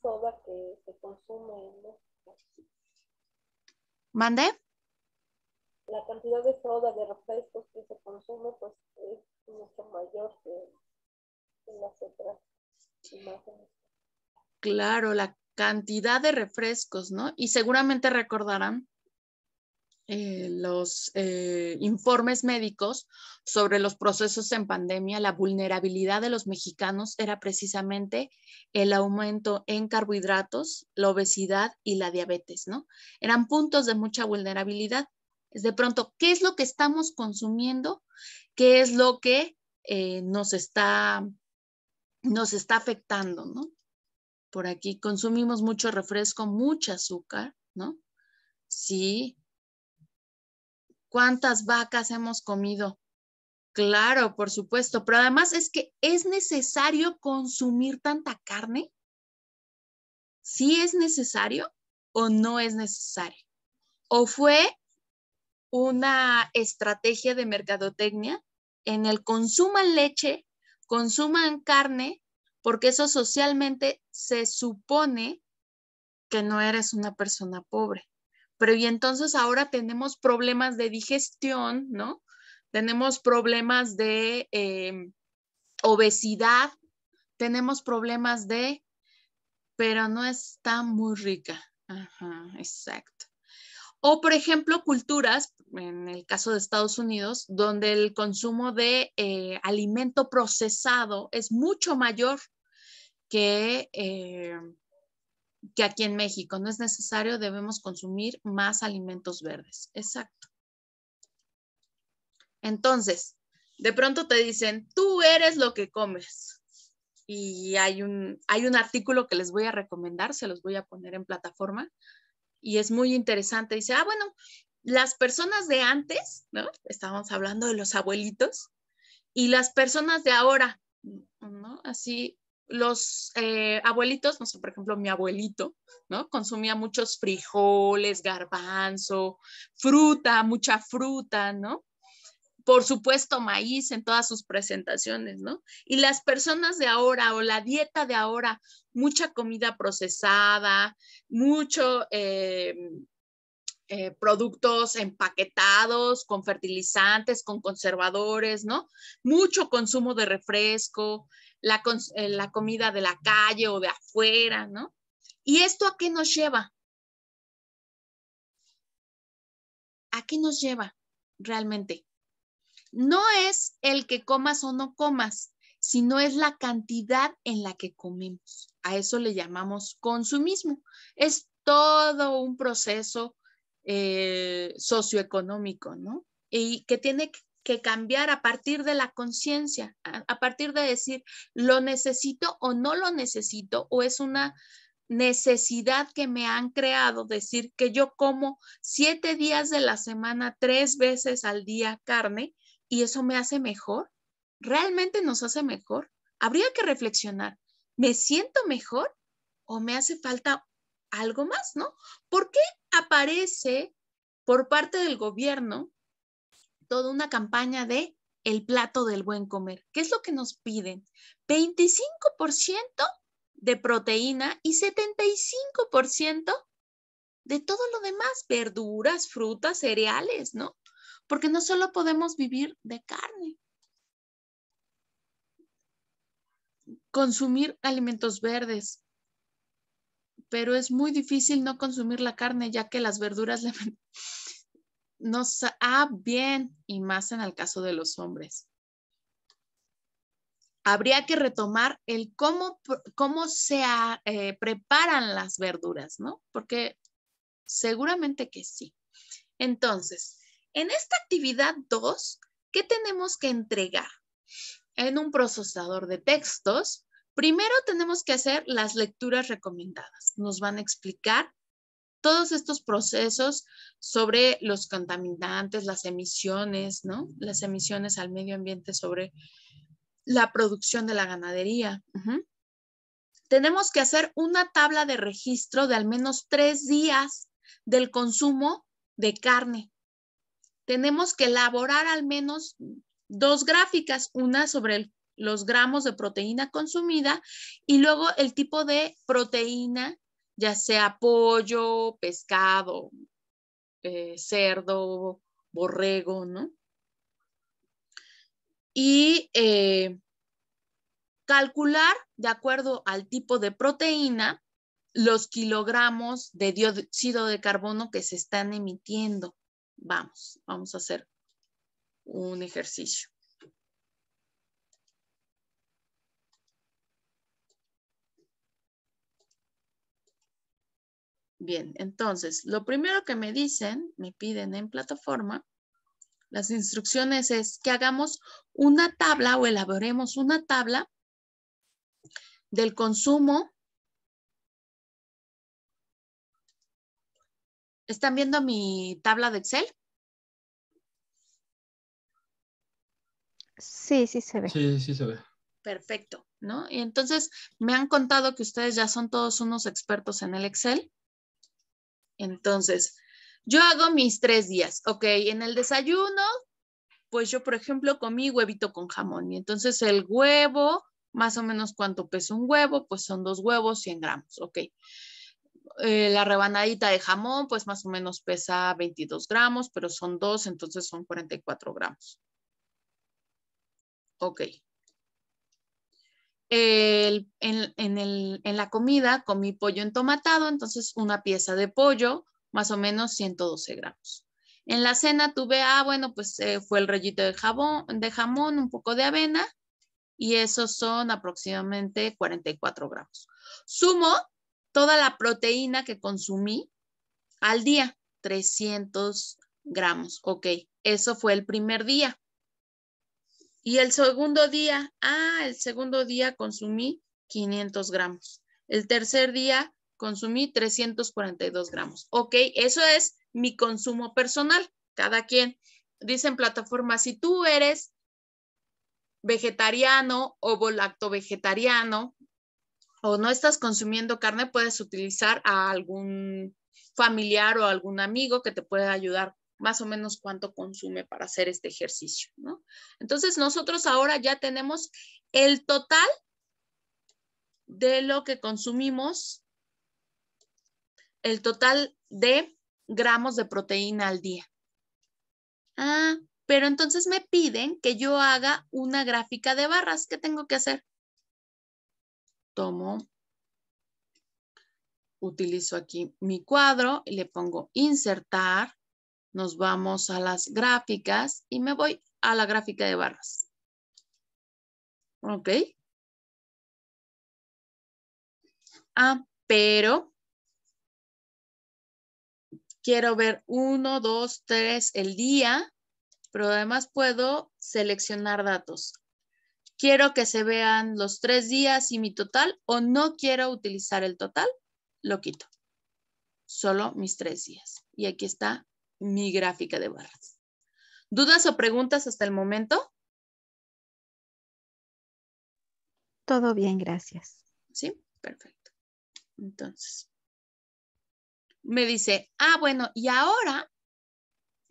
soda que se consume en México. ¿Mande? La cantidad de soda, de refrescos que se consume, pues es mayor que, Claro, la cantidad de refrescos, ¿no? Y seguramente recordarán eh, los eh, informes médicos sobre los procesos en pandemia, la vulnerabilidad de los mexicanos era precisamente el aumento en carbohidratos, la obesidad y la diabetes, ¿no? Eran puntos de mucha vulnerabilidad. Es de pronto, ¿qué es lo que estamos consumiendo? ¿Qué es lo que eh, nos, está, nos está afectando, Por aquí consumimos mucho refresco, mucho azúcar, ¿no? Sí. ¿Cuántas vacas hemos comido? Claro, por supuesto, pero además es que es necesario consumir tanta carne. ¿Sí es necesario o no es necesario? ¿O fue una estrategia de mercadotecnia en el consuman leche, consuman carne, porque eso socialmente se supone que no eres una persona pobre. Pero y entonces ahora tenemos problemas de digestión, ¿no? Tenemos problemas de eh, obesidad, tenemos problemas de, pero no está muy rica. Ajá, exacto. O, por ejemplo, culturas, en el caso de Estados Unidos, donde el consumo de eh, alimento procesado es mucho mayor que, eh, que aquí en México. No es necesario, debemos consumir más alimentos verdes. Exacto. Entonces, de pronto te dicen, tú eres lo que comes. Y hay un, hay un artículo que les voy a recomendar, se los voy a poner en plataforma y es muy interesante. Dice, ah, bueno, las personas de antes, ¿no? Estábamos hablando de los abuelitos y las personas de ahora, ¿no? Así, los eh, abuelitos, no sé, por ejemplo, mi abuelito, ¿no? Consumía muchos frijoles, garbanzo, fruta, mucha fruta, ¿no? por supuesto, maíz en todas sus presentaciones, ¿no? Y las personas de ahora o la dieta de ahora, mucha comida procesada, mucho eh, eh, productos empaquetados con fertilizantes, con conservadores, ¿no? Mucho consumo de refresco, la, eh, la comida de la calle o de afuera, ¿no? ¿Y esto a qué nos lleva? ¿A qué nos lleva realmente? no es el que comas o no comas, sino es la cantidad en la que comemos. A eso le llamamos consumismo. Es todo un proceso eh, socioeconómico, ¿no? Y que tiene que cambiar a partir de la conciencia, a partir de decir, lo necesito o no lo necesito, o es una necesidad que me han creado, decir que yo como siete días de la semana, tres veces al día carne, y eso me hace mejor? ¿Realmente nos hace mejor? Habría que reflexionar. ¿Me siento mejor o me hace falta algo más, no? ¿Por qué aparece por parte del gobierno toda una campaña de el plato del buen comer? ¿Qué es lo que nos piden? 25% de proteína y 75% de todo lo demás, verduras, frutas, cereales, ¿no? porque no solo podemos vivir de carne. Consumir alimentos verdes, pero es muy difícil no consumir la carne ya que las verduras nos ah, bien y más en el caso de los hombres. Habría que retomar el cómo, cómo se eh, preparan las verduras, ¿no? Porque seguramente que sí. Entonces, en esta actividad 2, ¿qué tenemos que entregar? En un procesador de textos, primero tenemos que hacer las lecturas recomendadas. Nos van a explicar todos estos procesos sobre los contaminantes, las emisiones, ¿no? Las emisiones al medio ambiente sobre la producción de la ganadería. Tenemos que hacer una tabla de registro de al menos tres días del consumo de carne tenemos que elaborar al menos dos gráficas, una sobre los gramos de proteína consumida y luego el tipo de proteína, ya sea pollo, pescado, eh, cerdo, borrego, ¿no? Y eh, calcular, de acuerdo al tipo de proteína, los kilogramos de dióxido de carbono que se están emitiendo. Vamos, vamos a hacer un ejercicio. Bien, entonces, lo primero que me dicen, me piden en plataforma, las instrucciones es que hagamos una tabla o elaboremos una tabla del consumo ¿Están viendo mi tabla de Excel? Sí, sí se ve. Sí, sí se ve. Perfecto, ¿no? Y entonces me han contado que ustedes ya son todos unos expertos en el Excel. Entonces, yo hago mis tres días, ¿ok? En el desayuno, pues yo, por ejemplo, comí huevito con jamón. Y entonces el huevo, más o menos cuánto pesa un huevo, pues son dos huevos, 100 gramos, ¿ok? Eh, la rebanadita de jamón, pues más o menos pesa 22 gramos, pero son dos, entonces son 44 gramos. Ok. en, la comida comí pollo entomatado, entonces una pieza de pollo, más o menos 112 gramos. En la cena tuve, ah, bueno, pues eh, fue el rellito de, jabón, de jamón, un poco de avena, y esos son aproximadamente 44 gramos. Sumo toda la proteína que consumí al día, 300 gramos. Ok, eso fue el primer día. Y el segundo día, ah, el segundo día consumí 500 gramos. El tercer día consumí 342 gramos. Ok, eso es mi consumo personal, cada quien. dice en plataforma, si tú eres vegetariano o volacto vegetariano, o no estás consumiendo carne, puedes utilizar a algún familiar o algún amigo que te pueda ayudar más o menos cuánto consume para hacer este ejercicio, ¿no? Entonces nosotros ahora ya tenemos el total de lo que consumimos, el total de gramos de proteína al día. Ah, pero entonces me piden que yo haga una gráfica de barras. ¿Qué tengo que hacer? tomo, utilizo aquí mi cuadro y le pongo insertar, nos vamos a las gráficas y me voy a la gráfica de barras. Ok. Ah, pero quiero ver uno, dos, tres, el día, pero además puedo seleccionar datos quiero que se vean los tres días y mi total o no quiero utilizar el total, lo quito. Solo mis tres días. Y aquí está mi gráfica de barras. ¿Dudas o preguntas hasta el momento? Todo bien, gracias. Sí, perfecto. Entonces, me dice, ah, bueno, y ahora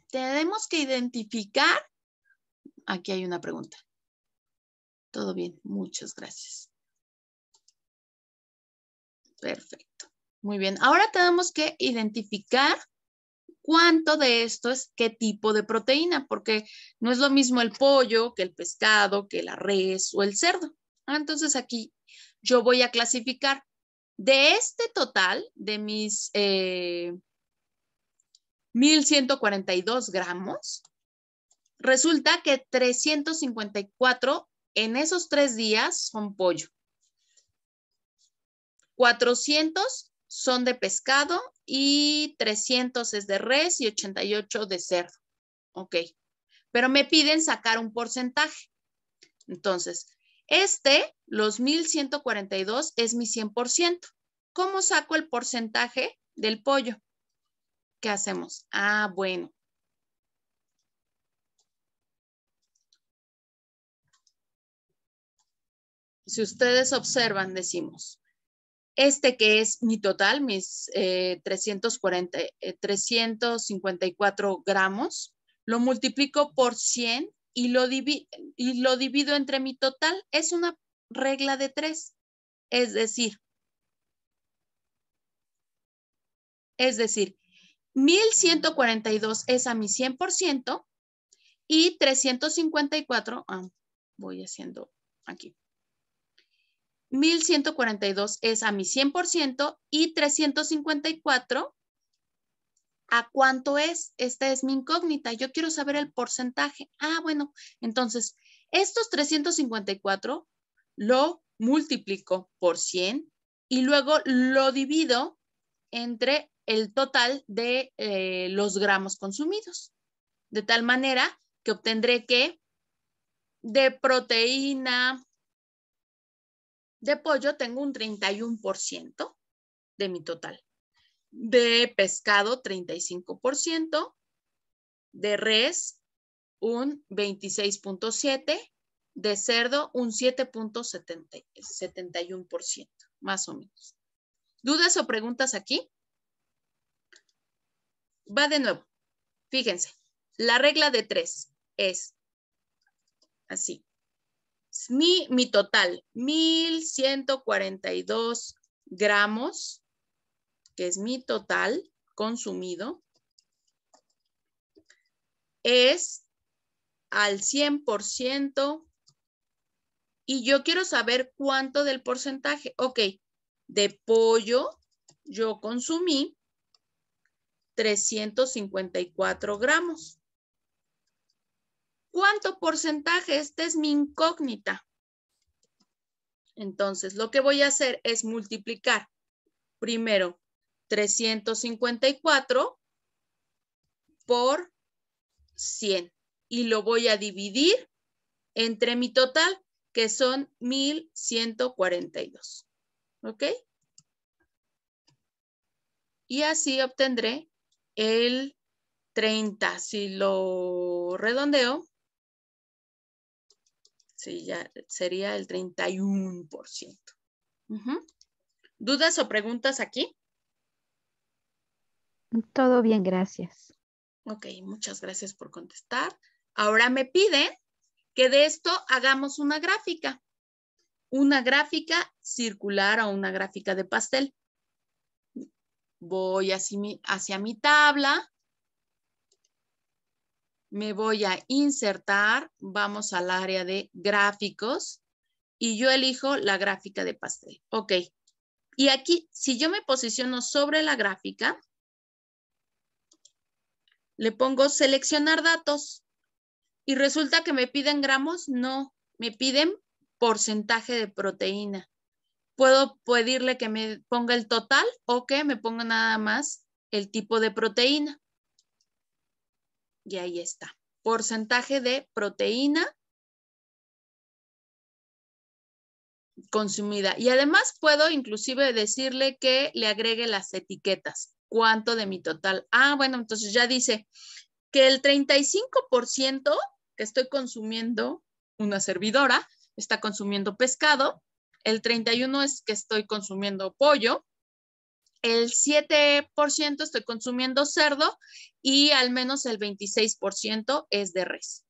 tenemos que identificar, aquí hay una pregunta, todo bien, muchas gracias. Perfecto. Muy bien, ahora tenemos que identificar cuánto de esto es qué tipo de proteína, porque no es lo mismo el pollo que el pescado, que la res o el cerdo. Ah, entonces aquí yo voy a clasificar de este total de mis 1142 eh, gramos, resulta que 354 en esos tres días son pollo. 400 son de pescado y 300 es de res y 88 de cerdo. Ok, pero me piden sacar un porcentaje. Entonces, este, los 1142, es mi 100%. ¿Cómo saco el porcentaje del pollo? ¿Qué hacemos? Ah, bueno, si ustedes observan, decimos, este que es mi total, mis 340, eh, 354 eh, gramos, lo multiplico por 100 y lo, y lo divido entre mi total. Es una regla de 3. Es decir, es decir, 1142 es a mi 100% y 354, ah, voy haciendo aquí, 1142 es a mi 100% y 354 ¿A cuánto es? Esta es mi incógnita. Yo quiero saber el porcentaje. Ah, bueno, entonces estos 354 lo multiplico por 100 y luego lo divido entre el total de eh, los gramos consumidos. De tal manera que obtendré que de proteína, de pollo tengo un 31% de mi total. De pescado, 35%. De res, un 26.7%. De cerdo, un 7.71%, más o menos. ¿Dudas o preguntas aquí? Va de nuevo. Fíjense, la regla de tres es así. Mi, total, 1142 gramos, que es mi total consumido, es al 100% y yo quiero saber cuánto del porcentaje. Ok, de pollo yo consumí 354 gramos. ¿Cuánto porcentaje? Esta es mi incógnita. Entonces, lo que voy a hacer es multiplicar primero 354 por 100 y lo voy a dividir entre mi total, que son 1142. ¿Ok? Y así obtendré el 30. Si lo redondeo, Sí, ya sería el 31%. ¿Dudas o preguntas aquí? Todo bien, gracias. Ok, muchas gracias por contestar. Ahora me piden que de esto hagamos una gráfica. Una gráfica circular o una gráfica de pastel. Voy hacia mi tabla me voy a insertar, vamos al área de gráficos y yo elijo la gráfica de pastel. Ok. Y aquí, si yo me posiciono sobre la gráfica, le pongo seleccionar datos y resulta que me piden gramos. No, me piden porcentaje de proteína. Puedo pedirle que me ponga el total o que me ponga nada más el tipo de proteína y ahí está. Porcentaje de proteína consumida. Y además puedo inclusive decirle que le agregue las etiquetas. ¿Cuánto de mi total? Ah, bueno, entonces ya dice que el 35% que estoy consumiendo una servidora está consumiendo pescado, el 31 es que estoy consumiendo pollo, el 7% estoy consumiendo cerdo y al menos el 26% es de res.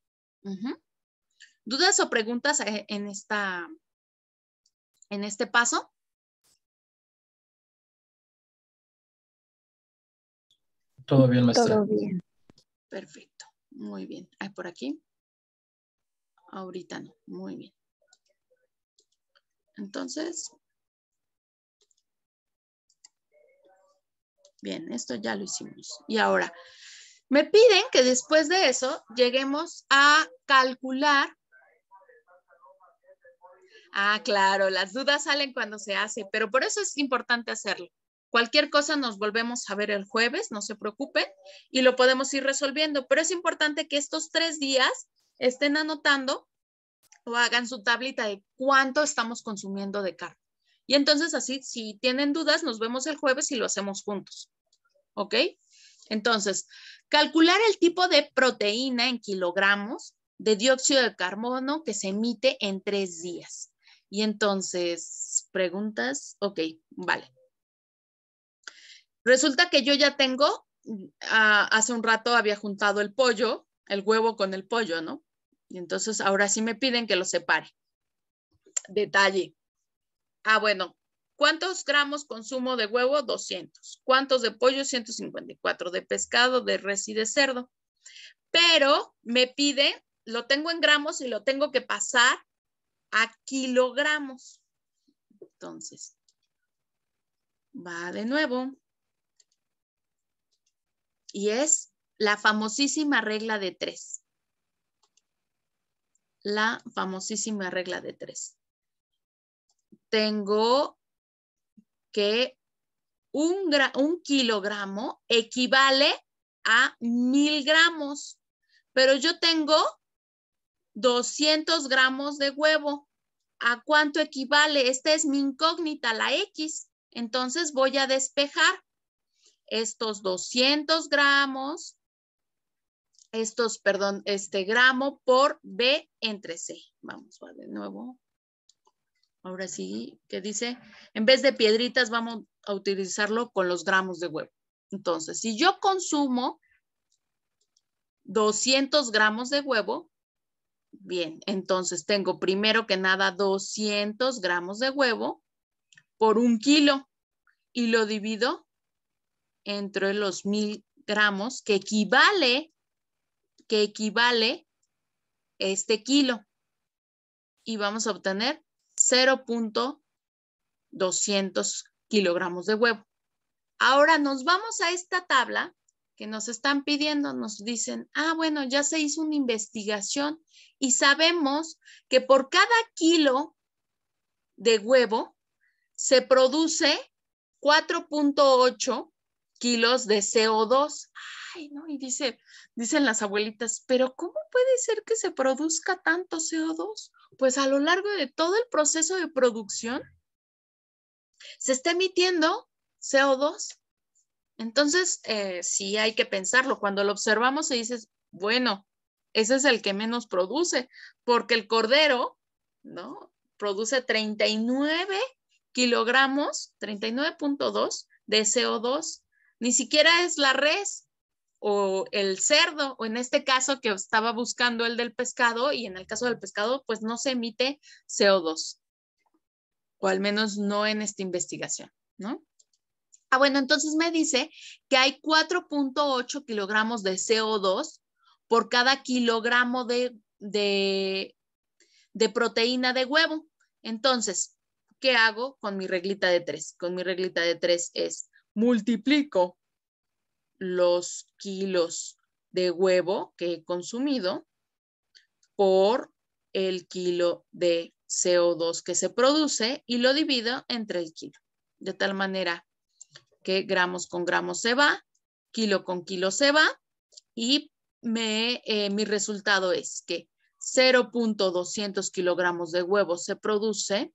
¿Dudas o preguntas eh, en, esta, en este paso? Todo bien, maestra. Todo bien. Perfecto. Muy bien. ¿Hay por aquí? Ahorita no. Muy bien. Entonces, Bien, esto ya lo hicimos. Y ahora, me piden que después de eso lleguemos a calcular. Ah, claro, las dudas salen cuando se hace, pero por eso es importante hacerlo. Cualquier cosa nos volvemos a ver el jueves, no se preocupen, y lo podemos ir resolviendo, pero es importante que estos tres días estén anotando o hagan su tablita de cuánto estamos consumiendo de carne. Y entonces así, si tienen dudas, nos vemos el jueves y lo hacemos juntos. ¿Ok? Entonces, calcular el tipo de proteína en kilogramos de dióxido de carbono que se emite en tres días. Y entonces, preguntas, ok, vale. Resulta que yo ya tengo, ah, hace un rato había juntado el pollo, el huevo con el pollo, ¿no? Y entonces ahora sí me piden que lo separe. Detalle, Ah, bueno, ¿Cuántos gramos consumo de huevo? 200. ¿Cuántos de pollo? 154. De pescado, de res y de cerdo. Pero me pide, lo tengo en gramos y lo tengo que pasar a kilogramos. Entonces, va de nuevo. Y es la famosísima regla de tres. La famosísima regla de tres tengo que un, un kilogramo equivale a mil gramos, pero yo tengo 200 gramos de huevo. ¿A cuánto equivale? Esta es mi incógnita, la X. Entonces voy a despejar estos 200 gramos, estos, perdón, este gramo por B entre C. Vamos, va de nuevo ahora sí, ¿qué dice, en vez de piedritas vamos a utilizarlo con los gramos de huevo. Entonces, si yo consumo 200 gramos de huevo, bien, entonces tengo primero que nada 200 gramos de huevo por un kilo y lo divido entre los mil gramos que equivale, que equivale este kilo. Y vamos a obtener 0.200 kilogramos de huevo. Ahora nos vamos a esta tabla que nos están pidiendo, nos dicen, ah, bueno, ya se hizo una investigación y sabemos que por cada kilo de huevo se produce 4.8 kilos de CO2. Y dice, dicen las abuelitas, pero ¿cómo puede ser que se produzca tanto CO2? Pues a lo largo de todo el proceso de producción se está emitiendo CO2. Entonces, eh, sí hay que pensarlo. Cuando lo observamos, se dice, bueno, ese es el que menos produce, porque el cordero, ¿no? Produce 39 kilogramos, 39.2 de CO2. Ni siquiera es la res, o el cerdo, o en este caso que estaba buscando el del pescado, y en el caso del pescado, pues no se emite CO2, o al menos no en esta investigación, ¿no? Ah, bueno, entonces me dice que hay 4.8 kilogramos de CO2 por cada kilogramo de, de, proteína de huevo. Entonces, ¿qué hago con mi reglita de 3? Con mi reglita de 3 es multiplico los kilos de huevo que he consumido por el kilo de CO2 que se produce y lo divido entre el kilo. De tal manera que gramos con gramos se va, kilo con kilo se va y eh, mi resultado es que 0.200 kilogramos de huevo se produce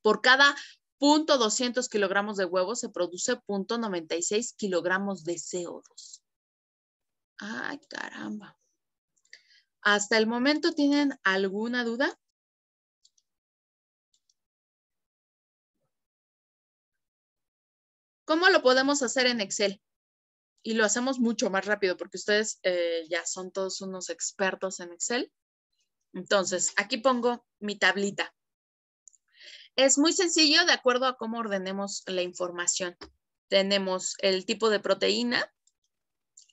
por cada .200 kilogramos de huevo se produce .96 kilogramos de CO2. ¡Ay, caramba! ¿Hasta el momento tienen alguna duda? ¿Cómo lo podemos hacer en Excel? Y lo hacemos mucho más rápido porque ustedes eh, ya son todos unos expertos en Excel. Entonces, aquí pongo mi tablita. Es muy sencillo de acuerdo a cómo ordenemos la información. Tenemos el tipo de proteína,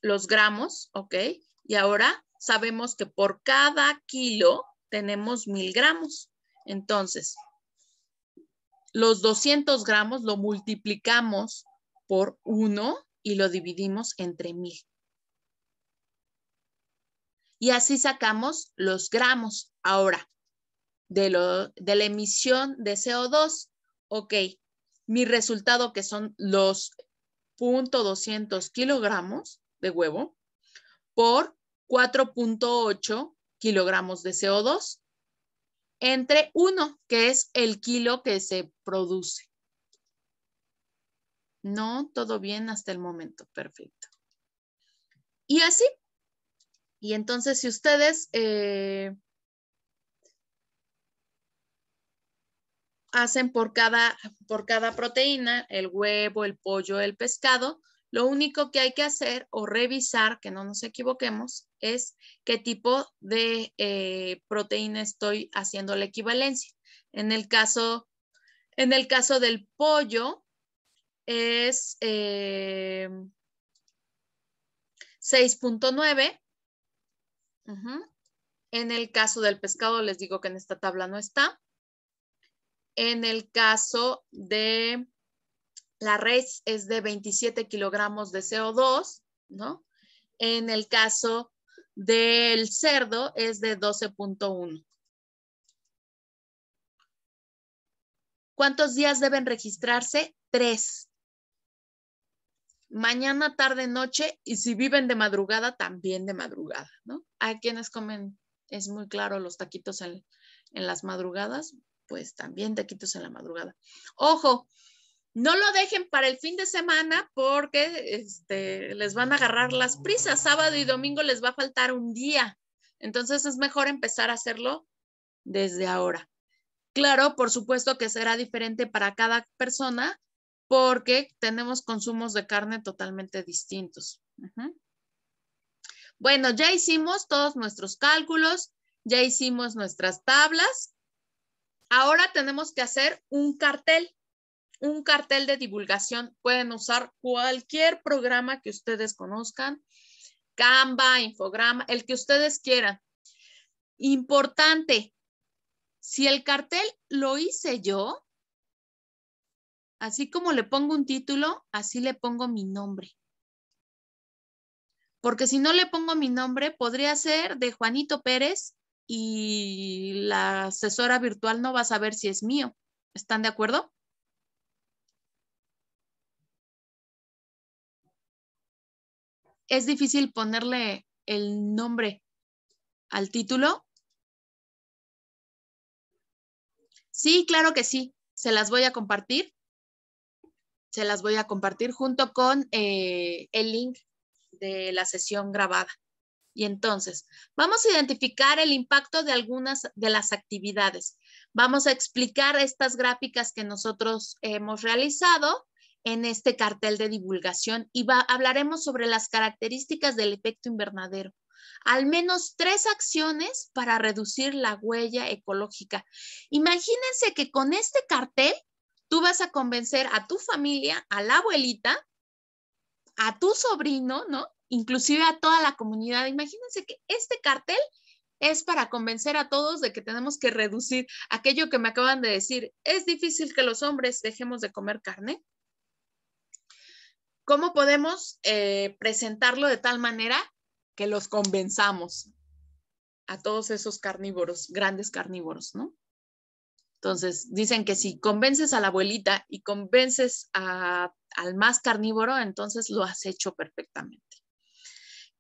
los gramos, ¿ok? Y ahora sabemos que por cada kilo tenemos mil gramos. Entonces, los 200 gramos lo multiplicamos por 1 y lo dividimos entre mil. Y así sacamos los gramos. Ahora, de, lo, de la emisión de CO2. Ok, mi resultado que son los .200 kilogramos de huevo por 4.8 kilogramos de CO2 entre 1, que es el kilo que se produce. No, todo bien hasta el momento, perfecto. Y así. Y entonces, si ustedes eh, hacen por cada, por cada proteína, el huevo, el pollo, el pescado, lo único que hay que hacer o revisar, que no nos equivoquemos, es qué tipo de eh, proteína estoy haciendo la equivalencia. En el caso, en el caso del pollo, es 6.9. Eh, en el caso del pescado, les digo que en esta tabla no está. En el caso de la res es de 27 kilogramos de CO2, ¿no? En el caso del cerdo es de 12.1. ¿Cuántos días deben registrarse? Tres. Mañana, tarde, noche y si viven de madrugada, también de madrugada, ¿no? Hay quienes comen, es muy claro, los taquitos en las madrugadas, pues también quitos en la madrugada. Ojo, no lo dejen para el fin de semana porque este, les van a agarrar las prisas. Sábado y domingo les va a faltar un día. Entonces es mejor empezar a hacerlo desde ahora. Claro, por supuesto que será diferente para cada persona porque tenemos consumos de carne totalmente distintos. Bueno, ya hicimos todos nuestros cálculos, ya hicimos nuestras tablas Ahora tenemos que hacer un cartel, un cartel de divulgación. Pueden usar cualquier programa que ustedes conozcan, Canva, Infograma, el que ustedes quieran. Importante, si el cartel lo hice yo, así como le pongo un título, así le pongo mi nombre. Porque si no le pongo mi nombre, podría ser de Juanito Pérez y la asesora virtual no va a saber si es mío. ¿Están de acuerdo? Es difícil ponerle el nombre al título. Sí, claro que sí. Se las voy a compartir. Se las voy a compartir junto con eh, el link de la sesión grabada. Y entonces, vamos a identificar el impacto de algunas de las actividades. Vamos a explicar estas gráficas que nosotros hemos realizado en este cartel de divulgación y hablaremos sobre las características del efecto invernadero. Al menos tres acciones para reducir la huella ecológica. Imagínense que con este cartel tú vas a convencer a tu familia, a la abuelita, a tu sobrino, ¿no? inclusive a toda la comunidad. Imagínense que este cartel es para convencer a todos de que tenemos que reducir aquello que me acaban de decir. ¿Es difícil que los hombres dejemos de comer carne? ¿Cómo podemos eh, presentarlo de tal manera que los convenzamos a todos esos carnívoros, grandes carnívoros, ¿no? Entonces, dicen que si convences a la abuelita y convences al más carnívoro, entonces lo has hecho perfectamente.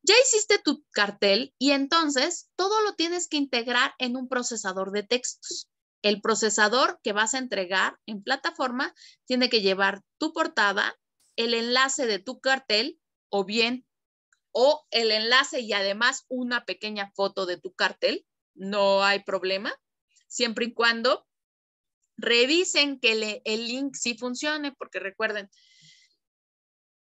Ya hiciste tu cartel y entonces todo lo tienes que integrar en un procesador de textos. El procesador que vas a entregar en plataforma tiene que llevar tu portada, el enlace de tu cartel o bien o el enlace y además una pequeña foto de tu cartel. No hay problema, siempre y cuando revisen que el link sí funcione, porque recuerden,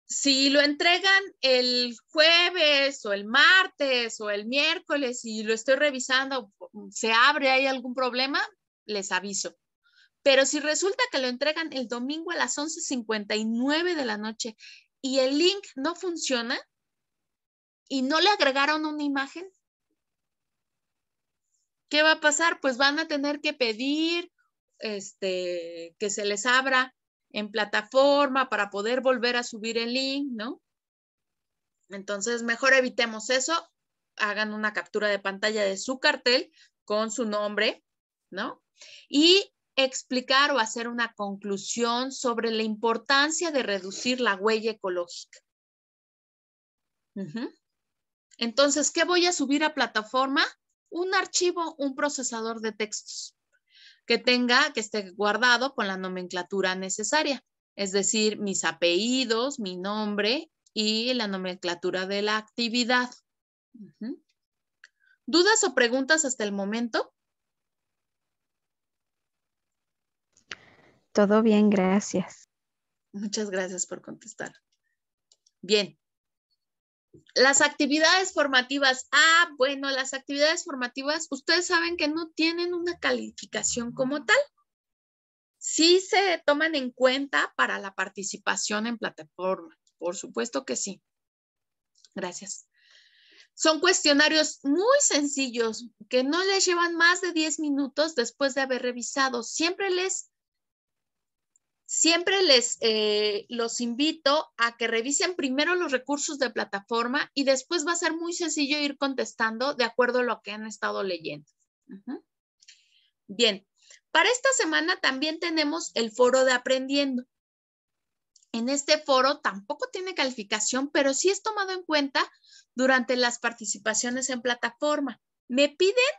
si lo entregan el jueves o el martes o el miércoles y lo estoy revisando, se abre, hay algún problema, les aviso. Pero si resulta que lo entregan el domingo a las 11:59 de la noche y el link no funciona y no le agregaron una imagen, ¿qué va a pasar? Pues van a tener que pedir este, que se les abra en plataforma para poder volver a subir el link, ¿no? Entonces, mejor evitemos eso, hagan una captura de pantalla de su cartel con su nombre, ¿no? Y explicar o hacer una conclusión sobre la importancia de reducir la huella ecológica. Entonces, ¿qué voy a subir a plataforma? Un archivo, un procesador de textos que tenga, que esté guardado con la nomenclatura necesaria, es decir, mis apellidos, mi nombre y la nomenclatura de la actividad. ¿Dudas o preguntas hasta el momento? Todo bien, gracias. Muchas gracias por contestar. Bien, las actividades formativas. Ah, bueno, las actividades formativas, ustedes saben que no tienen una calificación como tal. Sí se toman en cuenta para la participación en plataforma. Por supuesto que sí. Gracias. Son cuestionarios muy sencillos que no les llevan más de 10 minutos después de haber revisado. Siempre les siempre les eh, los invito a que revisen primero los recursos de plataforma y después va a ser muy sencillo ir contestando de acuerdo a lo que han estado leyendo. Bien, para esta semana también tenemos el foro de aprendiendo. En este foro tampoco tiene calificación, pero sí es tomado en cuenta durante las participaciones en plataforma. Me piden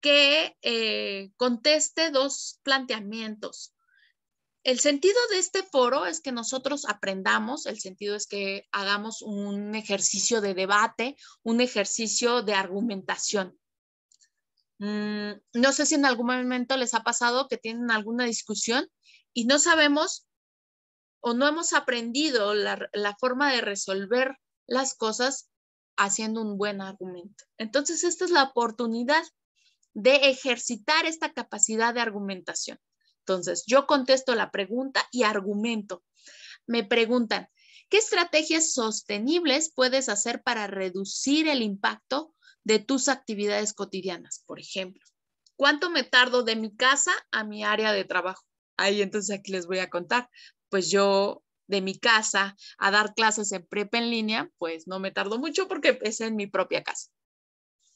que eh, conteste dos planteamientos el sentido de este foro es que nosotros aprendamos, el sentido es que hagamos un ejercicio de debate, un ejercicio de argumentación. Mm, no sé si en algún momento les ha pasado que tienen alguna discusión y no sabemos o no hemos aprendido la, la forma de resolver las cosas haciendo un buen argumento. Entonces, esta es la oportunidad de ejercitar esta capacidad de argumentación. Entonces, yo contesto la pregunta y argumento. Me preguntan, ¿qué estrategias sostenibles puedes hacer para reducir el impacto de tus actividades cotidianas? Por ejemplo, ¿cuánto me tardo de mi casa a mi área de trabajo? Ahí entonces aquí les voy a contar. Pues yo de mi casa a dar clases en prepa en línea, pues no me tardo mucho porque es en mi propia casa.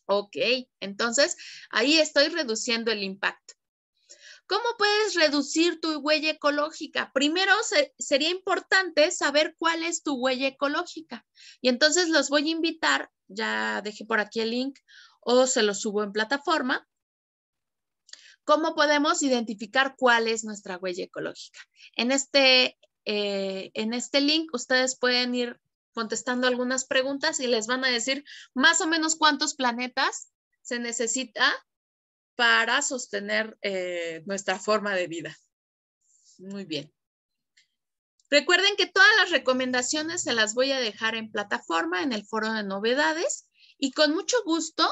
Ok, entonces ahí estoy reduciendo el impacto. ¿Cómo puedes reducir tu huella ecológica? Primero sería importante saber cuál es tu huella ecológica. Y entonces los voy a invitar, ya dejé por aquí el link o se lo subo en plataforma. ¿Cómo podemos identificar cuál es nuestra huella ecológica? En este, eh, en este link ustedes pueden ir contestando algunas preguntas y les van a decir más o menos cuántos planetas se necesita para sostener eh, nuestra forma de vida. Muy bien. Recuerden que todas las recomendaciones se las voy a dejar en plataforma, en el foro de novedades y con mucho gusto,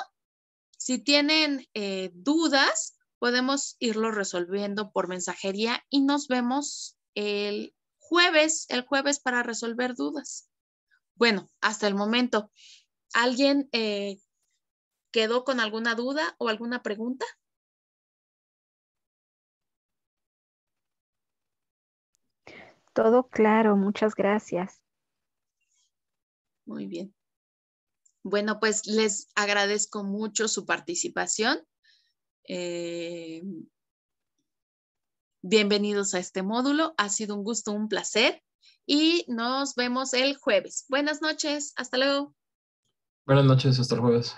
si tienen eh, dudas, podemos irlo resolviendo por mensajería y nos vemos el jueves, el jueves para resolver dudas. Bueno, hasta el momento, ¿alguien eh, ¿Quedó con alguna duda o alguna pregunta? Todo claro, muchas gracias. Muy bien. Bueno, pues les agradezco mucho su participación. Eh, bienvenidos a este módulo. Ha sido un gusto, un placer y nos vemos el jueves. Buenas noches, hasta luego. Buenas noches, hasta el jueves.